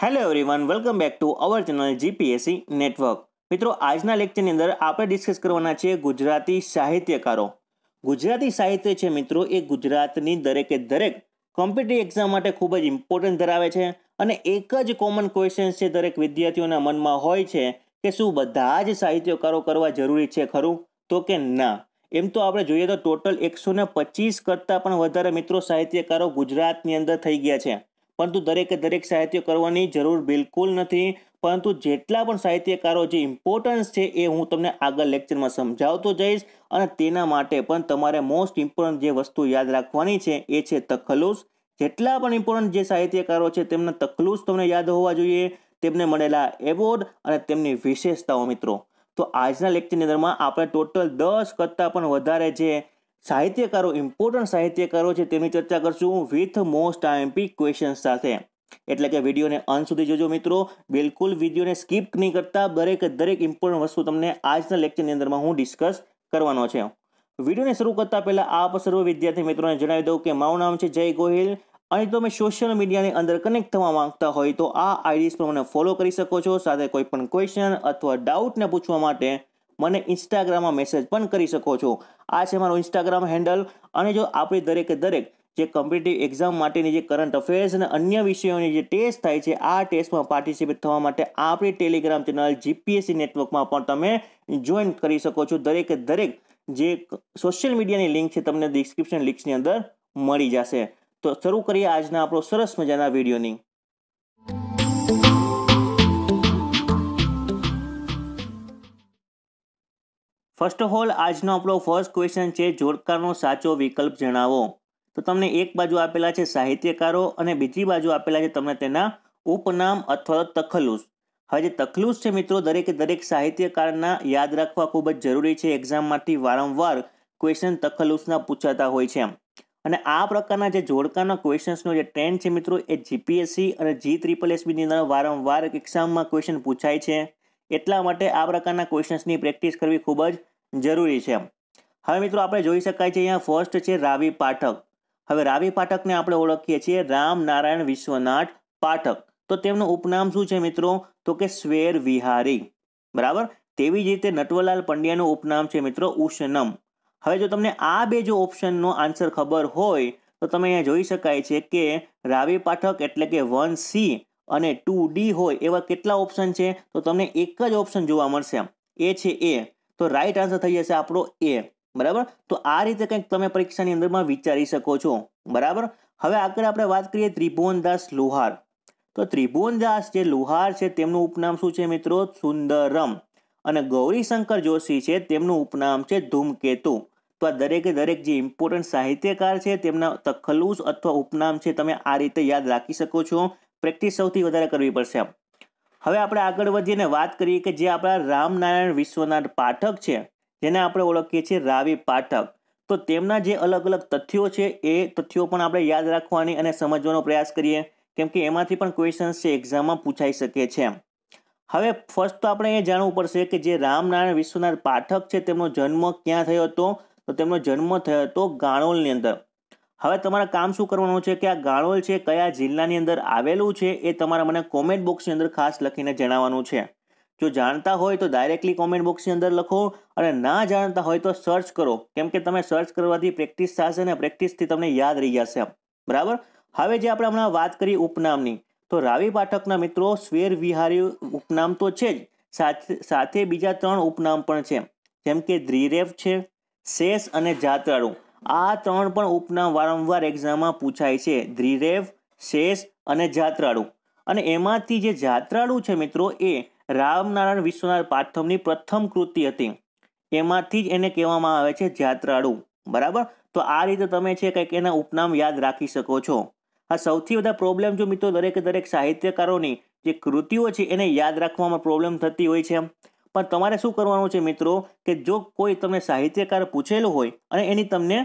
hello everyone welcome back to our channel GPSC network મિત્રો આજના લેક્ચરની અંદર આપણે ડિસ્કસ કરવાના છીએ ગુજરાતી સાહિત્યકારો ગુજરાતી સાહિત્ય છે મિત્રો એ ગુજરાતની દરેકે દરેક કોમ્પિટિટિવ એક્ઝામ માટે ખૂબ જ ઇમ્પોર્ટન્ટ ધરાવે છે અને એક જ કોમન ક્વેશ્ચન્સ છે દરેક વિદ્યાર્થીઓના મનમાં હોય છે કે શું બધા જ સાહિત્યકારો કરવા જરૂરી છે ખરું તો કે ના એમ તો આપણે જોઈએ તો ટોટલ એકસો પચીસ કરતાં પણ વધારે મિત્રો સાહિત્યકારો ગુજરાતની અંદર થઈ ગયા છે પરંતુ દરેકે દરેક સાહિત્ય કરવાની જરૂર બિલકુલ નથી પરંતુ જેટલા પણ સાહિત્યકારો જે ઇમ્પોર્ટન્સ છે એ હું તમને આગળ લેક્ચરમાં સમજાવતો જઈશ અને તેના માટે પણ તમારે મોસ્ટ ઇમ્પોર્ટન્ટ જે વસ્તુ યાદ રાખવાની છે એ છે તખલુસ જેટલા પણ ઇમ્પોર્ટન્ટ જે સાહિત્યકારો છે તેમના તખલુસ તમને યાદ હોવા જોઈએ તેમને મળેલા એવોર્ડ અને તેમની વિશેષતાઓ મિત્રો તો આજના લેક્ચરની અંદરમાં આપણે ટોટલ દસ કરતાં પણ વધારે જે સાહિત્યકારો ઇમ્પોર્ટન્ટ સાહિત્યકારો છે તેની ચર્ચા કરશું વિથ મોસ્ટ આઈએમપી ક્વેશ્ચન સાથે એટલે કે વિડીયોને અંત સુધી જોજો મિત્રો બિલકુલ વિડીયોને સ્કીપ નહીં કરતા દરેક દરેક ઇમ્પોર્ટન્ટ વસ્તુ તમને આજના લેક્ચરની અંદરમાં હું ડિસ્કસ કરવાનો છે વિડીયોને શરૂ કરતા પહેલાં આપ સર્વ વિદ્યાર્થી મિત્રોને જણાવી દઉં કે મારું નામ છે જય ગોહિલ અને તમે સોશિયલ મીડિયાની અંદર કનેક્ટ થવા માંગતા હોય તો આ આઈડીસ પર મને ફોલો કરી શકો છો સાથે કોઈ પણ ક્વેશ્ચન અથવા ડાઉટને પૂછવા માટે મને ઇન્સ્ટાગ્રામમાં મેસેજ પણ કરી શકો છો આ છે મારો ઇન્સ્ટાગ્રામ હેન્ડલ અને જો આપણી દરેકે દરેક જે કોમ્પિટિટિવ એક્ઝામ માટેની જે કરંટ અફેર્સ અને અન્ય વિષયોની જે ટેસ્ટ થાય છે આ ટેસ્ટમાં પાર્ટિસિપેટ થવા માટે આપણી ટેલિગ્રામ ચેનલ જીપીએસસી નેટવર્કમાં પણ તમે જોઈન કરી શકો છો દરેકે દરેક જે સોશિયલ મીડિયાની લિંક છે તમને ડિસ્ક્રિપ્શન લિંક્સની અંદર મળી જશે તો શરૂ કરીએ આજના આપણો સરસ મજાના વિડીયોની ફર્સ્ટ ઓફ ઓલ આજનો આપણો ફર્સ્ટ ક્વેશ્ચન છે જોડકાનો સાચો વિકલ્પ જણાવો તો તમને એક બાજુ આપેલા છે સાહિત્યકારો અને બીજી બાજુ આપેલા છે તમને તેના ઉપનામ અથવા તખલુસ હવે જે તખલુસ છે મિત્રો દરેકે દરેક સાહિત્યકારના યાદ રાખવા ખૂબ જ જરૂરી છે એક્ઝામમાંથી વારંવાર ક્વેશ્ચન તખલુસના પૂછાતા હોય છે અને આ પ્રકારના જે જોડકાના ક્વેશ્ચન્સનો જે ટ્રેન્ડ છે મિત્રો એ જીપીએસસી અને જી ત્રિપલ એસબીની અંદર વારંવાર એક્ઝામમાં ક્વેશ્ચન પૂછાય છે એટલા માટે આ પ્રકારના ક્વેશ્ચન્સની પ્રેક્ટિસ કરવી ખૂબ જ જરૂરી છે હવે મિત્રો આપણે જોઈ શકાય છે અહીંયા ફર્સ્ટ છે રાવી પાઠક હવે રાવી પાઠકને આપણે ઓળખીએ છીએ રામ નારાયણ વિશ્વનાથ પાઠક તો તેમનું ઉપનામ શું છે મિત્રો તો કે સ્વેર વિહારી બરાબર તેવી જ રીતે નટવલાલ પંડ્યાનું ઉપનામ છે મિત્રો ઉષ્ણમ હવે જો તમને આ બે જો ઓપ્શનનો આન્સર ખબર હોય તો તમે અહીંયા જોઈ શકાય છે કે રાવી પાઠક એટલે કે વન સી અને ટુ ડી હોય એવા કેટલા ઓપ્શન છે તો તમને એક જ ઓપ્શન જોવા મળશે એ છે એ તો રાઈટ આન્સર થઈ જશે આપણો એ બરાબર તો આ રીતે કંઈક તમે પરીક્ષાની અંદરમાં વિચારી શકો છો બરાબર હવે આગળ આપણે વાત કરીએ ત્રિભુવનદાસ લુહાર તો ત્રિભુવનદાસ જે લુહાર છે તેમનું ઉપનામ શું છે મિત્રો સુંદરમ અને ગૌરીશંકર જોશી છે તેમનું ઉપનામ છે ધૂમકેતુ તો આ દરેકે દરેક જે ઇમ્પોર્ટન્ટ સાહિત્યકાર છે તેમના તખલ્લુસ અથવા ઉપનામ છે તમે આ રીતે યાદ રાખી શકો છો પ્રેક્ટિસ સૌથી વધારે કરવી પડશે હવે આપણે આગળ વધીને વાત કરીએ કે જે આપણા રામનારાયણ વિશ્વનાથ પાઠક છે જેને આપણે ઓળખીએ છીએ રાવી પાઠક તો તેમના જે અલગ અલગ તથ્યો છે એ તથ્યો પણ આપણે યાદ રાખવાની અને સમજવાનો પ્રયાસ કરીએ કેમ કે એમાંથી પણ ક્વેશ્ચન્સ છે એક્ઝામમાં પૂછાઈ શકે છે હવે ફર્સ્ટ તો આપણે એ જાણવું પડશે કે જે રામનારાયણ વિશ્વનાથ પાઠક છે તેમનો જન્મ ક્યાં થયો હતો તો તેમનો જન્મ થયો હતો ગાણોલની અંદર હવે તમારા કામ શું કરવાનું છે કે આ ગાળોલ છે કયા જિલ્લાની અંદર આવેલું છે એ તમારા મને કોમેન્ટ બોક્સની અંદર ખાસ લખીને જણાવવાનું છે જો જાણતા હોય તો ડાયરેક્ટલી કોમેન્ટ બોક્સની અંદર લખો અને ના જાણતા હોય તો સર્ચ કરો કેમ કે તમે સર્ચ કરવાથી પ્રેક્ટિસ થશે અને પ્રેક્ટિસથી તમને યાદ રહી જશે બરાબર હવે જે આપણે હમણાં વાત કરી ઉપનામની તો રાવી પાઠકના મિત્રો સ્વેર વિહારી ઉપનામ તો છે જ સાથે બીજા ત્રણ ઉપનામ પણ છે જેમ કે દ્રિરેફ છે શેષ અને જાતરાળું આ ત્રણ પણ ઉપનામ વારંવાર એક્ઝામમાં પૂછાય છે ધ્રીરેવ શેષ અને જાત્રાળુ અને એમાંથી જે જાત્રાળુ છે મિત્રો એ રામનારાયણ વિશ્વનાથ પાઠમની પ્રથમ કૃતિ હતી એમાંથી જ એને કહેવામાં આવે છે જાત્રાળુ બરાબર તો આ રીતે તમે છે કંઈક એના ઉપનામ યાદ રાખી શકો છો આ સૌથી બધા પ્રોબ્લેમ જો મિત્રો દરેકે દરેક સાહિત્યકારોની જે કૃતિઓ છે એને યાદ રાખવામાં પ્રોબ્લેમ થતી હોય છે પણ તમારે શું કરવાનું છે મિત્રો કે જો કોઈ તમને સાહિત્યકાર પૂછેલો હોય અને એની તમને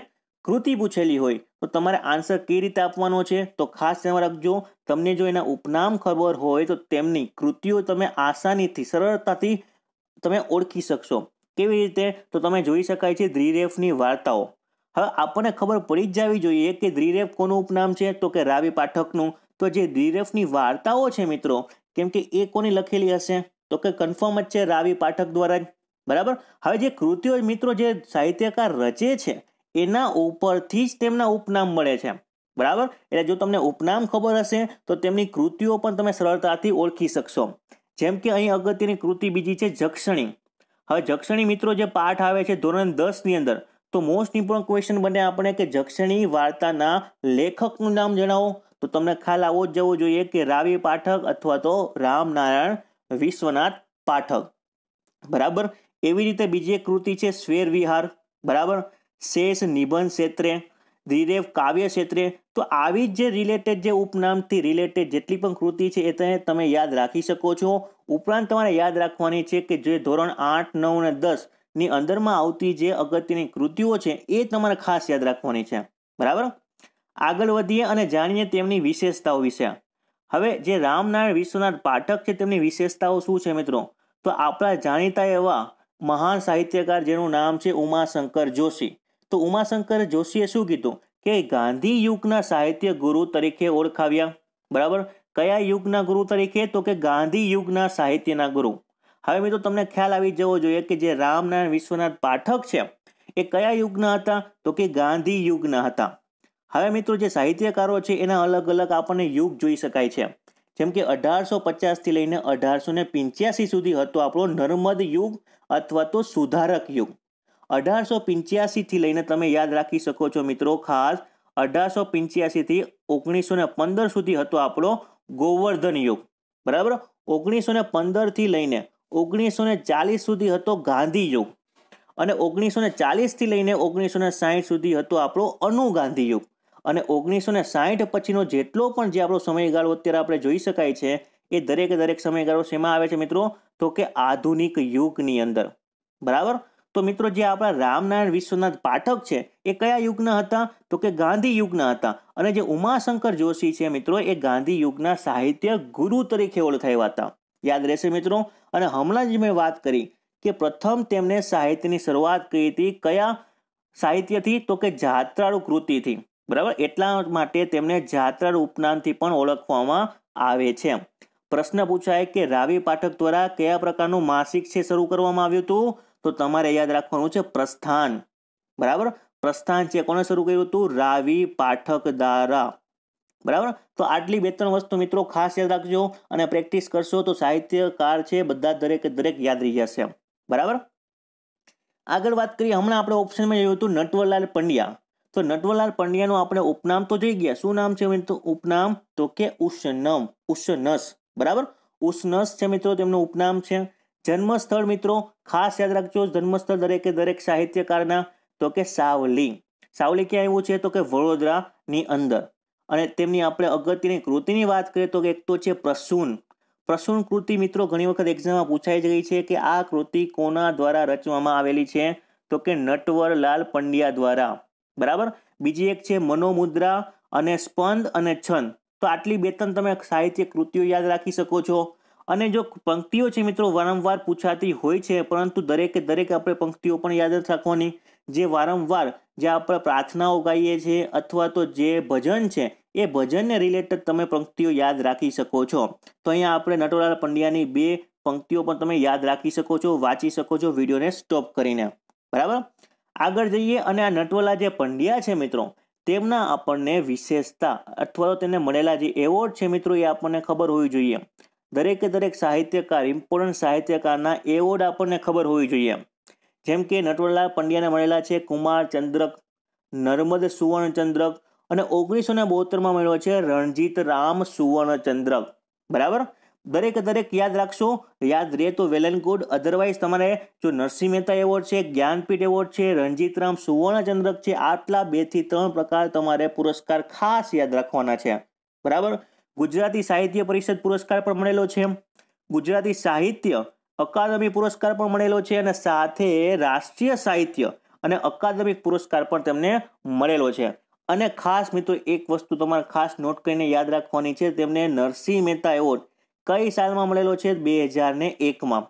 કૃતિ પૂછેલી હોય તો તમારે આન્સર કઈ રીતે આપવાનો છે તો ખાસ ધ્યાન રાખજો તમને જો એના ઉપનામ ખબર હોય તો તેમની કૃતિઓ તમે આસાનીથી સરળતાથી તમે ઓળખી શકશો કેવી રીતે તો તમે જોઈ શકાય છે દ્રિરેફની વાર્તાઓ હવે આપણને ખબર પડી જ જવી જોઈએ કે દ્રિરેફ કોનું ઉપનામ છે તો કે રાવી પાઠકનું તો જે દ્રિરેફની વાર્તાઓ છે મિત્રો કેમ કે એ કોની લખેલી હશે તો કે કન્ફર્મ જ છે રાવી પાઠક દ્વારા જ બરાબર હવે જે કૃતિઓ મિત્રો જે સાહિત્યકાર રચે છે એના ઉપરથી જ તેમના ઉપનામ મળે છે બરાબર એટલે જો તમને ઉપનામ ખબર હશે તો તેમની કૃતિઓ પણ તમે સરળતાથી ઓળખી શકશો જેમ કે અહીં અગત્યની કૃતિ બીજી છે જક્ષણી હવે જક્ષણી મિત્રો જે પાઠ આવે છે ધોરણ દસની અંદર તો મોસ્ટ ઇમ્પોર્ટન્ટ ક્વેશ્ચન બને આપણે કે જક્ષણી વાર્તાના લેખકનું નામ જણાવો તો તમને ખ્યાલ આવો જ જવો જોઈએ કે રાવી પાઠક અથવા તો રામનારાયણ વિશ્વનાથ પાઠક બરાબર એવી રીતે બીજી એક કૃતિ છે સ્વેર વિહાર બરાબર શેષ નિબંધ ક્ષેત્રે દ્વિરેવ કાવ્ય ક્ષેત્રે તો આવી જ જે રિલેટેડ જે ઉપનામથી રિલેટેડ જેટલી પણ કૃતિ છે એ તમે યાદ રાખી શકો છો ઉપરાંત તમારે યાદ રાખવાની છે કે જે ધોરણ આઠ નવ અને દસ ની અંદરમાં આવતી જે અગત્યની કૃતિઓ છે એ તમારે ખાસ યાદ રાખવાની છે બરાબર આગળ વધીએ અને જાણીએ તેમની વિશેષતાઓ વિશે હવે જે રામનારાયણ વિશ્વનાથ પાઠક છે તેમની વિશેષતાઓ શું છે મિત્રો તો આપણા જાણીતા એવા મહાન સાહિત્યકાર જેનું નામ છે ઉમાશંકર જોશી તો ઉમાશંકર જોશીએ શું કીધું કે ગાંધી યુગના સાહિત્ય ગુરુ તરીકે ઓળખાવ્યા બરાબર કયા યુગના ગુરુ તરીકે તો કે ગાંધી યુગના સાહિત્યના ગુરુ હવે મિત્રો તમને ખ્યાલ આવી જવો જોઈએ કે જે રામનારાયણ વિશ્વનાથ પાઠક છે એ કયા યુગના હતા તો કે ગાંધી યુગના હતા હવે મિત્રો જે સાહિત્યકારો છે એના અલગ અલગ આપણને યુગ જોઈ શકાય છે જેમ કે અઢારસો પચાસથી લઈને અઢારસો ને પંચ્યાસી સુધી હતો આપણો નર્મદ યુગ અથવા તો સુધારક યુગ અઢારસો પંચ્યાસીથી લઈને તમે યાદ રાખી શકો છો મિત્રો ખાસ અઢારસો પંચ્યાસીથી ઓગણીસો ને પંદર સુધી હતો આપણો ગોવર્ધન યુગ બરાબર ઓગણીસો ને પંદરથી લઈને ઓગણીસો ને ચાલીસ સુધી હતો ગાંધી યુગ અને ઓગણીસો ને ચાલીસથી લઈને ઓગણીસો ને સાહીઠ સુધી હતો આપણો અનુ ગાંધી યુગ અને ઓગણીસો ને સાહીઠ પછીનો જેટલો પણ જે આપણો સમયગાળો અત્યારે આપણે જોઈ શકાય છે એ દરેક દરેક સમયગાળો શેમાં આવે છે મિત્રો તો કે આધુનિક યુગની અંદર બરાબર તો મિત્રો જે આપણા રામનારાયણ વિશ્વનાથ પાઠક છે એ કયા યુગના હતા તો કે ગાંધી યુગના હતા અને જે ઉમાશંકર જોશી છે મિત્રો એ ગાંધી યુગના સાહિત્ય ગુરુ તરીકે ઓળખાયા હતા યાદ રહેશે મિત્રો અને હમણાં જ મેં વાત કરી કે પ્રથમ તેમણે સાહિત્યની શરૂઆત કરી હતી કયા સાહિત્યથી તો કે જાત્રાળુ કૃતિથી બરાબર એટલા માટે તેમને જાત્રાળુ ઉપનામથી પણ ઓળખવામાં આવે છે પ્રશ્ન પૂછાય કે રાવી પાઠક દ્વારા કયા પ્રકારનું માસિક છે શરૂ કરવામાં આવ્યું હતું તો તમારે યાદ રાખવાનું છે પ્રસ્થાન બરાબર પ્રસ્થાન છે કોને શરૂ કર્યું હતું રાવી પાઠક દ્વારા બરાબર તો આટલી બે ત્રણ વસ્તુ મિત્રો ખાસ યાદ રાખજો અને પ્રેક્ટિસ કરશો તો સાહિત્યકાર છે બધા દરેક દરેક યાદ રહી જશે બરાબર આગળ વાત કરીએ હમણાં આપણે ઓપ્શનમાં જોયું હતું નટવરલાલ પંડ્યા તો નટવરલાલ પંડ્યાનું આપણે ઉપનામ તો જોઈ ગયા શું નામ છે મિત્રો ઉપનામ તો કે ઉષ્ણમ ઉષ્ણસ બરાબર ઉષ્ણસ છે મિત્રો તેમનું ઉપનામ છે જન્મસ્થળ મિત્રો ખાસ યાદ રાખજો જન્મસ્થળ દરેકે દરેક સાહિત્યકારના તો કે સાવલી સાવલી ક્યાં આવ્યું છે તો કે વડોદરાની અંદર અને તેમની આપણે અગત્યની કૃતિની વાત કરીએ તો એક તો છે પ્રસૂન પ્રસૂન કૃતિ મિત્રો ઘણી વખત એક્ઝામમાં પૂછાઈ ગઈ છે કે આ કૃતિ કોના દ્વારા રચવામાં આવેલી છે તો કે નટવરલાલ પંડ્યા દ્વારા બરાબર બીજી એક છે મનોમુદ્રા અને સ્પંદ અને છંદ તો આટલી બે ત્રણ તમે સાહિત્ય કૃતિઓ યાદ રાખી શકો છો અને જો પંક્તિઓ છે મિત્રો વારંવાર પૂછાતી હોય છે પરંતુ દરેકે દરેક આપણે પંક્તિઓ પણ યાદ જ રાખવાની જે વારંવાર જે આપણે પ્રાર્થનાઓ ગાઈએ છીએ અથવા તો જે ભજન છે એ ભજનને રિલેટેડ તમે પંક્તિઓ યાદ રાખી શકો છો તો અહીંયા આપણે નટવરલાલ પંડ્યાની બે પંક્તિઓ પણ તમે યાદ રાખી શકો છો વાંચી શકો છો વિડીયોને સ્ટોપ કરીને બરાબર આગળ જઈએ અને આ નટવલા જે પંડ્યા છે મિત્રો તેમના આપણને વિશેષતા અથવા તો તેને મળેલા જે એવોર્ડ છે મિત્રો એ આપણને ખબર હોવી જોઈએ દરેકે દરેક સાહિત્યકાર ઇમ્પોર્ટન્ટ સાહિત્યકારના એવોર્ડ આપણને ખબર હોવી જોઈએ જેમ કે નટવરલાલ પંડ્યાને મળેલા છે કુમાર ચંદ્રક નર્મદ સુવર્ણચંદ્રક અને ઓગણીસો ને બોતેરમાં મળ્યો છે રણજીત રામ સુવર્ણચંદ્રક બરાબર દરેક દરેક યાદ રાખશો યાદ રહે તો વેલ એન્ડ ગુડ અધરવાઇઝ તમારે જો નરસિંહ મહેતા એવોર્ડ છે જ્ઞાનપીઠ એવોર્ડ છે રણજીત રામ સુવર્ણચંદ્રક છે આટલા બેથી ત્રણ પ્રકાર તમારે પુરસ્કાર ખાસ યાદ રાખવાના છે બરાબર ગુજરાતી સાહિત્ય પરિષદ પુરસ્કાર પણ મળેલો છે ગુજરાતી સાહિત્ય અકાદમી પુરસ્કાર પણ મળેલો છે અને સાથે રાષ્ટ્રીય સાહિત્ય અને અકાદમિક પુરસ્કાર પણ તેમને મળેલો છે અને ખાસ મિત્રો એક વસ્તુ તમારે ખાસ નોટ કરીને યાદ રાખવાની છે તેમને નરસિંહ મહેતા એવોર્ડ કઈ સાલમાં મળેલો છે બે હજાર ને એકમાં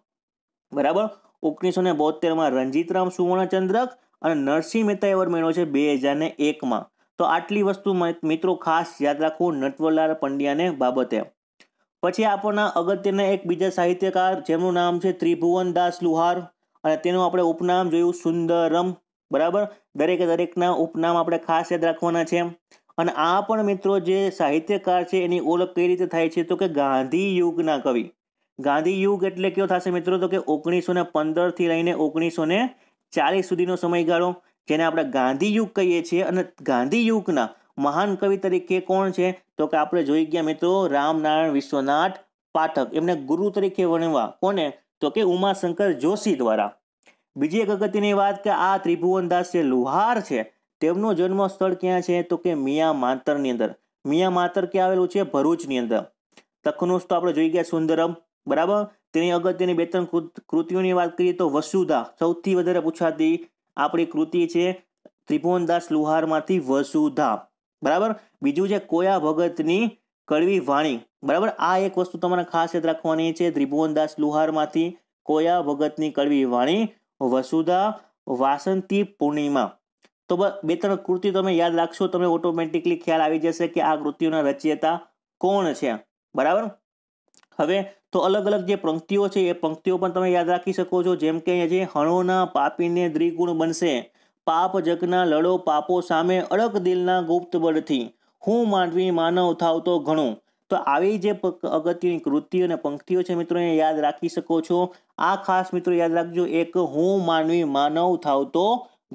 બરાબર ઓગણીસો ને બોતેરમાં રણજીતરામ સુવર્ણચંદ્રક અને નરસિંહ મહેતા એવોર્ડ મેળવ્યો છે બે હજાર ને એકમાં તો આટલી વસ્તુ મિત્રો ખાસ યાદ રાખવું નટવરલાલ પંડ્યાને બાબતે પછી આપણના અગત્યના એક બીજા સાહિત્યકાર જેમનું નામ છે ત્રિભુવનદાસ લુહાર અને તેનું આપણે ઉપનામ જોયું સુંદરમ બરાબર દરેકે દરેકના ઉપનામ આપણે ખાસ યાદ રાખવાના છે અને આ પણ મિત્રો જે સાહિત્યકાર છે એની ઓળખ કઈ રીતે થાય છે તો કે ગાંધી યુગના કવિ ગાંધી યુગ એટલે કેવો થશે મિત્રો તો કે ઓગણીસો ને પંદરથી લઈને ઓગણીસો ને ચાલીસ સુધીનો સમયગાળો જેને આપણે ગાંધી યુગ કહીએ છીએ અને ગાંધી યુગના મહાન કવિ તરીકે કોણ છે તો કે આપણે જોઈ ગયા મિત્રો રામનારાયણ વિશ્વનાથ પાઠક એમને ગુરુ તરીકે વણવા કોને તો કે ઉમાશંકર જોશી દ્વારા બીજી એક અગત્યની વાત કે આ ત્રિભુવનદાસ જે લુહાર છે તેમનું જન્મ સ્થળ ક્યાં છે તો કે મિયા માતરની અંદર મિયા માતર ક્યાં આવેલું છે ભરૂચની અંદર તકનુસ તો આપણે જોઈ ગયા સુંદરમ બરાબર તેની અગત્યની બે ત્રણ કૃતિઓની વાત કરીએ તો વસુધા સૌથી વધારે પૂછાતી આપણી કૃતિ છે ત્રિભુવનદાસ લુહારમાંથી વસુધા બરાબર બીજું છે કોયા ભગતની કડવી વાણી બરાબર આ એક વસ્તુ તમારે ખાસ યાદ રાખવાની છે ત્રિભુવનદાસ લુહારમાંથી કોયા ભગતની કડવી વાણી વસુધા વાસંતી પૂર્ણિમા તો બે ત્રણ કૃતિ તમે યાદ રાખશો તમે ઓટોમેટિકલી ખ્યાલ આવી જશે કે આ કૃતિઓના રચયતા કોણ છે બરાબર હવે તો અલગ અલગ જે પંક્તિઓ છે એ પંક્તિઓ પણ તમે યાદ રાખી શકો છો જેમ કે અહીંયા જે હણોના પાપીને દ્વિગુણ બનશે પાપ જગના લડો પાપો સામે અડગ દિલના ગુપ્ત બળથી હું માનવી માનવ થાવ તો ઘણું તો આવી જે અગત્યની કૃતિઓ અને પંક્તિઓ છે મિત્રો એ યાદ રાખી શકો છો આ ખાસ મિત્રો યાદ રાખજો એક હું માનવી માનવ થાવ તો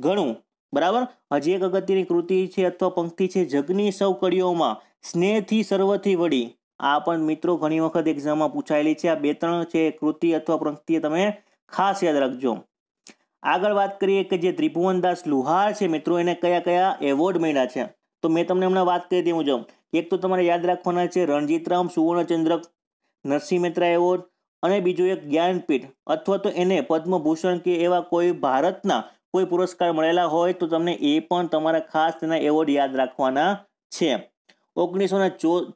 ઘણું બરાબર હજી એક અગત્યની કૃતિ છે અથવા પંક્તિ છે જગની સૌ કડીઓમાં સ્નેહથી સર્વથી વળી આ પણ મિત્રો ઘણી વખત એક્ઝામમાં પૂછાયેલી છે આ બે ત્રણ છે કૃતિ અથવા પંક્તિ તમે ખાસ યાદ રાખજો આગળ વાત કરીએ કે જે ત્રિભુવનદાસ લુહાર છે મિત્રો એને કયા કયા એવોર્ડ મળ્યા છે તો મેં તમને હમણાં વાત કરી દે મુજબ એક તો તમારે યાદ રાખવાના છે રણજીતરામ સુવર્ણચંદ્રક નરસિંહ મહેતા એવોર્ડ અને બીજું એક જ્ઞાનપીઠ અથવા તો એને પદ્મભૂષણ કે એવા કોઈ ભારતના કોઈ પુરસ્કાર મળેલા હોય તો તમને એ પણ તમારા ખાસ તેના એવોર્ડ યાદ રાખવાના છે ઓગણીસો ને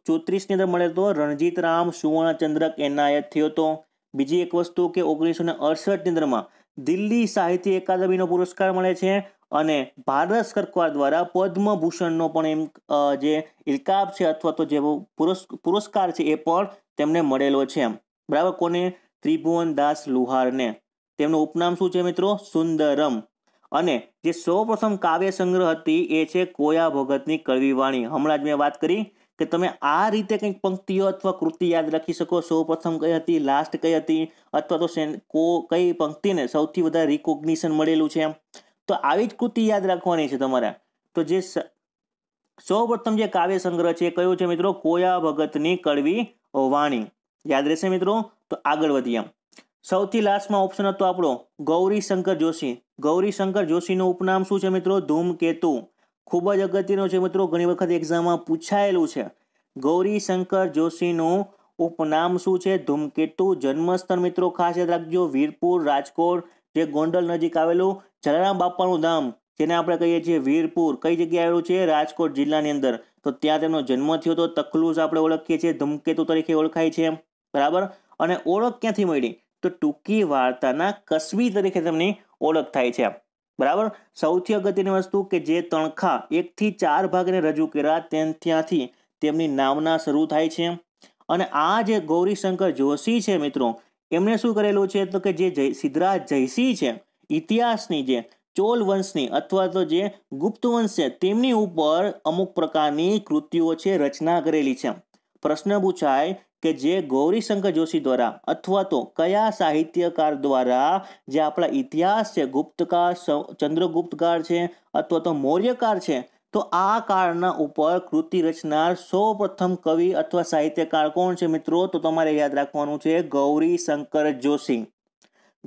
ચોત્રીસની અંદર મળ્યો હતો રણજીત રામ સુવર્ણચંદ્રક એનાયત થયો હતો બીજી એક વસ્તુ કે ઓગણીસો ને અડસઠની અંદરમાં દિલ્હી સાહિત્ય અકાદમીનો પુરસ્કાર મળે છે અને ભારત સરકાર દ્વારા પદ્મભૂષણનો પણ એમ જે ઇલકાબ છે અથવા તો જે પુરસ્કાર છે એ પણ તેમને મળેલો છે એમ બરાબર કોને ત્રિભુવન દાસ લુહારને તેમનું ઉપનામ શું છે મિત્રો સુંદરમ અને જે સૌપ્રથમ કાવ્ય સંગ્રહ હતી એ છે કોયા ભગતની કડવી વાણી હમણાં જ મેં વાત કરી કે તમે આ રીતે કંઈક પંક્તિઓ અથવા કૃતિ યાદ રાખી શકો સૌ પ્રથમ કઈ હતી લાસ્ટ કઈ હતી અથવા તો કો કઈ પંક્તિને સૌથી વધારે રિકોગ્નિશન મળેલું છે એમ તો આવી જ કૃતિ યાદ રાખવાની છે તમારે તો જે સૌ પ્રથમ જે કાવ્ય સંગ્રહ છે કયો છે મિત્રો કોયા ભગતની કડવી વાણી યાદ રહેશે મિત્રો તો આગળ વધીએ એમ સૌથી લાસ્ટમાં ઓપ્શન હતો આપણો ગૌરીશંકર જોશી ગૌરીશંકર જોશીનું ઉપનામ શું છે મિત્રો ધૂમકેતુ ખૂબ જ અગત્યનો છે મિત્રો ઘણી વખત એક્ઝામમાં પૂછાયેલું છે ગૌરીશંકર જોશીનું ઉપનામ શું છે ધૂમકેતુ જન્મસ્થળ મિત્રો ખાસ યાદ રાખજો વીરપુર રાજકોટ જે ગોંડલ નજીક આવેલું જલારામ બાપાનું ધામ જેને આપણે કહીએ છીએ વીરપુર કઈ જગ્યાએ આવેલું છે રાજકોટ જિલ્લાની અંદર તો ત્યાં તેમનો જન્મ થયો હતો તકલુસ આપણે ઓળખીએ છીએ ધૂમકેતુ તરીકે ઓળખાય છે બરાબર અને ઓળખ ક્યાંથી મળી તો ટૂંકી વાર્તાના કસબી તરીકે તેમની ઓળખ થાય છે બરાબર સૌથી અગત્યની વસ્તુ કે જે તણખા એકથી ચાર ભાગને રજૂ કર્યા ત્યાંથી તેમની નામના શરૂ થાય છે અને આ જે ગૌરીશંકર જોશી છે મિત્રો એમણે શું કરેલું છે તો કે જે સિદ્ધરાજ જયસિંહ છે ઇતિહાસની જે ચોલ વંશની અથવા તો જે ગુપ્ત વંશ છે તેમની ઉપર અમુક પ્રકારની કૃતિઓ છે રચના કરેલી છે પ્રશ્ન પૂછાય કે જે ગૌરીશંકર જોશી દ્વારા અથવા તો કયા સાહિત્યકાર દ્વારા જે આપણા ઇતિહાસ છે ગુપ્તકાળ ચંદ્રગુપ્તકાળ છે અથવા તો મૌર્યકાર છે તો આ કાળના ઉપર કૃતિ રચનાર સૌ પ્રથમ કવિ અથવા સાહિત્યકાર કોણ છે મિત્રો તો તમારે યાદ રાખવાનું છે ગૌરીશંકર જોશી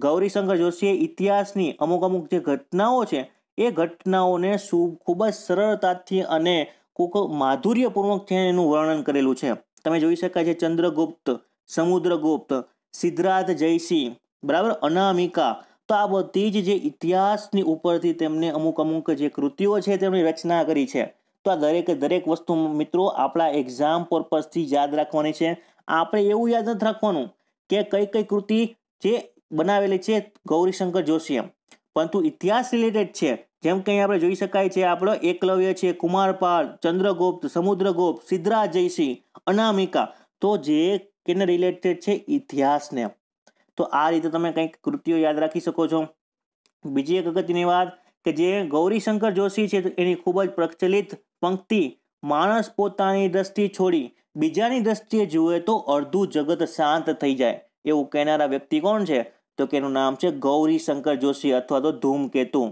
ગૌરીશંકર જોશીએ ઇતિહાસની અમુક અમુક જે ઘટનાઓ છે એ ઘટનાઓને ખૂબ જ સરળતાથી અને કોક માધુર્યપૂર્વક છે એનું વર્ણન કરેલું છે તમે જોઈ શકાય છે ચંદ્રગુપ્ત સમુદ્રગુપ્ત સિદ્ધરાજ જયસિંહ બરાબર અનામિકા તો આ બધી જ જે ઇતિહાસની ઉપરથી તેમને અમુક અમુક જે કૃતિઓ છે તેમની રચના કરી છે તો આ દરેક દરેક વસ્તુ મિત્રો આપણા એક્ઝામ પર્પઝથી યાદ રાખવાની છે આપણે એવું યાદ નથી રાખવાનું કે કઈ કઈ કૃતિ જે બનાવેલી છે ગૌરીશંકર જોશીએ પરંતુ ઇતિહાસ રિલેટેડ છે જેમ કે આપણે જોઈ શકાય છે આપણો એકલવ્ય છે કુમારપાળ ચંદ્રગુપ્ત સમુદ્રગુપ્ત સિદ્ધરાજ જયસિંહ અનામિકા તો જે કેને રિલેટેડ છે ઇતિહાસને તો આ રીતે તમે કંઈક કૃતિઓ યાદ રાખી શકો છો બીજી એક અગત્યની વાત કે જે ગૌરીશંકર જોશી છે એની ખૂબ જ પ્રચલિત પંક્તિ માણસ પોતાની દ્રષ્ટિ છોડી બીજાની દ્રષ્ટિએ જુએ તો અડધું જગત શાંત થઈ જાય એવું કહેનારા વ્યક્તિ કોણ છે તો કે એનું નામ છે ગૌરીશંકર જોશી અથવા તો ધૂમકેતુ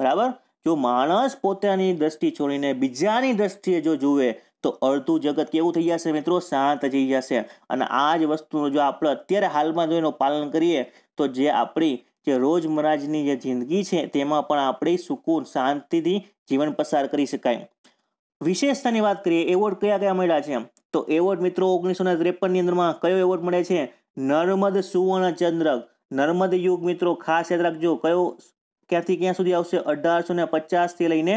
બરાબર જો માણસ પોતાની દ્રષ્ટિ છોડીને બીજાની દ્રષ્ટિએ જો જુએ તો અડધું જગત કેવું થઈ જશે મિત્રો શાંત થઈ જશે અને આ જ વસ્તુનું જો આપણે અત્યારે હાલમાં જો એનું પાલન કરીએ તો જે આપણી જે રોજમરાજની જે જિંદગી છે તેમાં પણ આપણે સુકૂન શાંતિથી જીવન પસાર કરી શકાય વિશેષતાની વાત કરીએ એવોર્ડ કયા કયા મળ્યા છે તો એવોર્ડ મિત્રો ઓગણીસો ને ત્રેપનની અંદરમાં કયો એવોર્ડ મળે છે નર્મદ સુવર્ણ ચંદ્રક નર્મદ યુગ મિત્રો ખાસ યાદ રાખજો કયો ક્યાંથી ક્યાં સુધી આવશે અઢારસો ને પચાસથી લઈને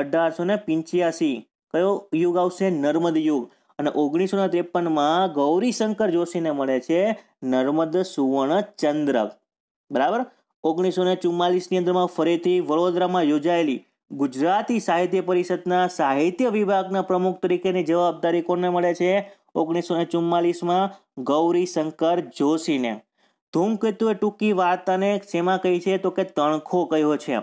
અઢારસો ને પિંચ્યાસી કયો યુગ આવશે નર્મદ યુગ અને ઓગણીસો ને ત્રેપનમાં ગૌરીશંકર જોશીને મળે છે નર્મદ સુવર્ણ ચંદ્રક બરાબર ઓગણીસો ને ચુમ્માલીસની અંદરમાં ફરીથી વડોદરામાં યોજાયેલી ગુજરાતી સાહિત્ય પરિષદના સાહિત્ય વિભાગના પ્રમુખ તરીકેની જવાબદારી કોને મળે છે ઓગણીસો ને ચુમ્માલીસમાં ગૌરીશંકર જોશીને ધૂમકેતુએ ટૂંકી વાર્તાને શેમાં કહી છે તો કે તણખો કહ્યો છે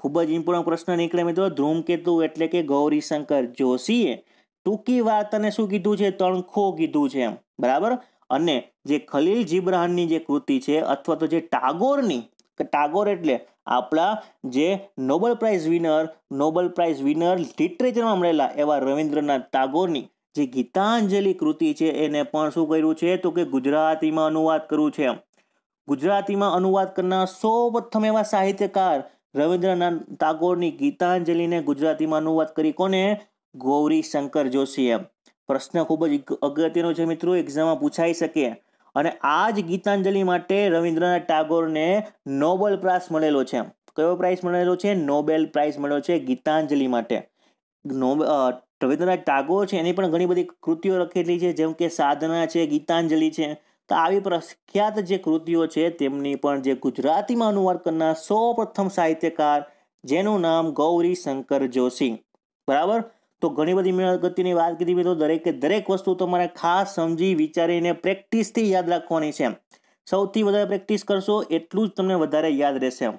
ખૂબ જ ઇમ્પોર્ટન્ટ પ્રશ્ન નીકળે મિત્રો ધૂમકેતુ એટલે કે ગૌરીશંકર જોશીએ ટૂંકી વાત વાર્તાને શું કીધું છે તણખો કીધું છે એમ બરાબર અને જે ખલીલ જીબ્રાહનની જે કૃતિ છે અથવા તો જે ટાગોરની કે ટાગોર એટલે આપણા જે Nobel prize winner Nobel prize winner લિટરેચરમાં મળેલા એવા રવિન્દ્રનાથ ટાગોરની જે ગીતાંજલિ કૃતિ છે એને પણ શું કર્યું છે તો કે ગુજરાતીમાં અનુવાદ કરવું છે એમ ગુજરાતીમાં અનુવાદ કરનાર સૌ પ્રથમ એવા સાહિત્યકાર રવિન્દ્રનાથ ટાગોરની ગીતાંજલિને ગુજરાતીમાં અનુવાદ કરી કોને ગૌરી શંકર જોશીએ પ્રશ્ન ખૂબ જ અગત્યનો છે મિત્રો એક્ઝામમાં પૂછાઈ શકે અને આ જ ગીતાંજલિ માટે રવિન્દ્રનાથ ટાગોરને નોબેલ પ્રાઇઝ મળેલો છે કયો પ્રાઇઝ મળેલો છે નોબેલ પ્રાઇઝ મળેલો છે ગીતાંજલિ માટે રવિન્દ્રનાથ ટાગોર છે એની પણ ઘણી બધી કૃતિઓ લખેલી છે જેમ કે સાધના છે ગીતાંજલિ છે તો આવી પ્રખ્યાત જે કૃતિઓ છે તેમની પણ જે ગુજરાતીમાં અનુવાદ કરનાર સૌપ્રથમ સાહિત્યકાર જેનું નામ ગૌરી શંકર જોશી બરાબર તો ઘણી બધી મેળગતિની વાત કીધી તો દરેકે દરેક વસ્તુ તમારે ખાસ સમજી વિચારીને પ્રેક્ટિસથી યાદ રાખવાની છે સૌથી વધારે પ્રેક્ટિસ કરશો એટલું જ તમને વધારે યાદ રહેશે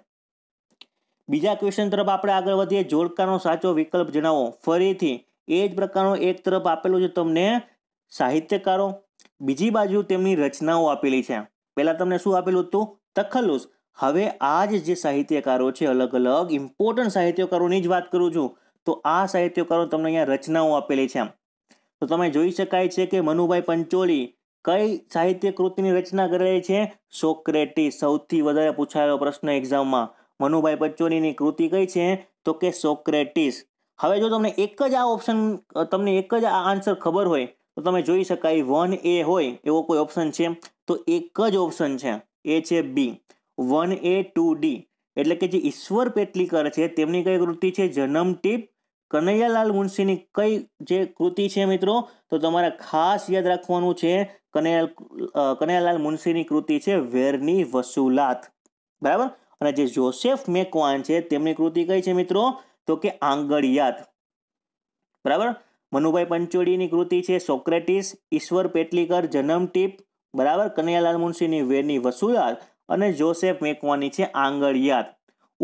બીજા ક્વેશ્ચન તરફ આપણે આગળ વધીએ જોડકાનો સાચો વિકલ્પ જણાવો ફરીથી એ જ પ્રકારનો એક તરફ આપેલું છે તમને સાહિત્યકારો બીજી બાજુ તેમની રચનાઓ આપેલી છે પહેલાં તમને શું આપેલું હતું તખલ્લુસ હવે આ જ જે સાહિત્યકારો છે અલગ અલગ ઇમ્પોર્ટન્ટ સાહિત્યકારોની જ વાત કરું છું તો આ સાહિત્યકારો તમને અહીંયા રચનાઓ આપેલી છે તો તમે જોઈ શકાય છે કે મનુભાઈ પંચોલી કઈ સાહિત્ય કૃતિની રચના કરેલી છે સોક્રેટીસ સૌથી વધારે પૂછાયેલો પ્રશ્ન એક્ઝામમાં મનુભાઈ પંચોલીની કૃતિ કઈ છે તો કે સોક્રેટીસ હવે જો તમને એક જ આ ઓપ્શન તમને એક જ આ આન્સર ખબર હોય તો તમે જોઈ શકાય વન એ હોય એવો કોઈ ઓપ્શન છે તો એક જ ઓપ્શન છે એ છે B one A two D એટલે કે જે ઈશ્વર પેટલીકર છે તેમની કઈ કૃતિ છે જન્મ ટીપ કનૈયાલાલ મુનશીની કઈ જે કૃતિ છે મિત્રો તો તમારે ખાસ યાદ રાખવાનું છે કનૈયાલ કનૈયાલાલ મુનશીની કૃતિ છે વેરની વસુલાત બરાબર અને જે જોસેફ મેકવાન છે તેમની કૃતિ કઈ છે મિત્રો તો કે આંગળિયાત બરાબર મનુભાઈ પંચોડીની કૃતિ છે સોક્રેટિસ ઈશ્વર પેટલીકર જન્મ ટીપ બરાબર કનૈયાલાલ મુનશીની વેરની વસુલાલ અને જોસેફ મેકવાની છે આંગળિયાત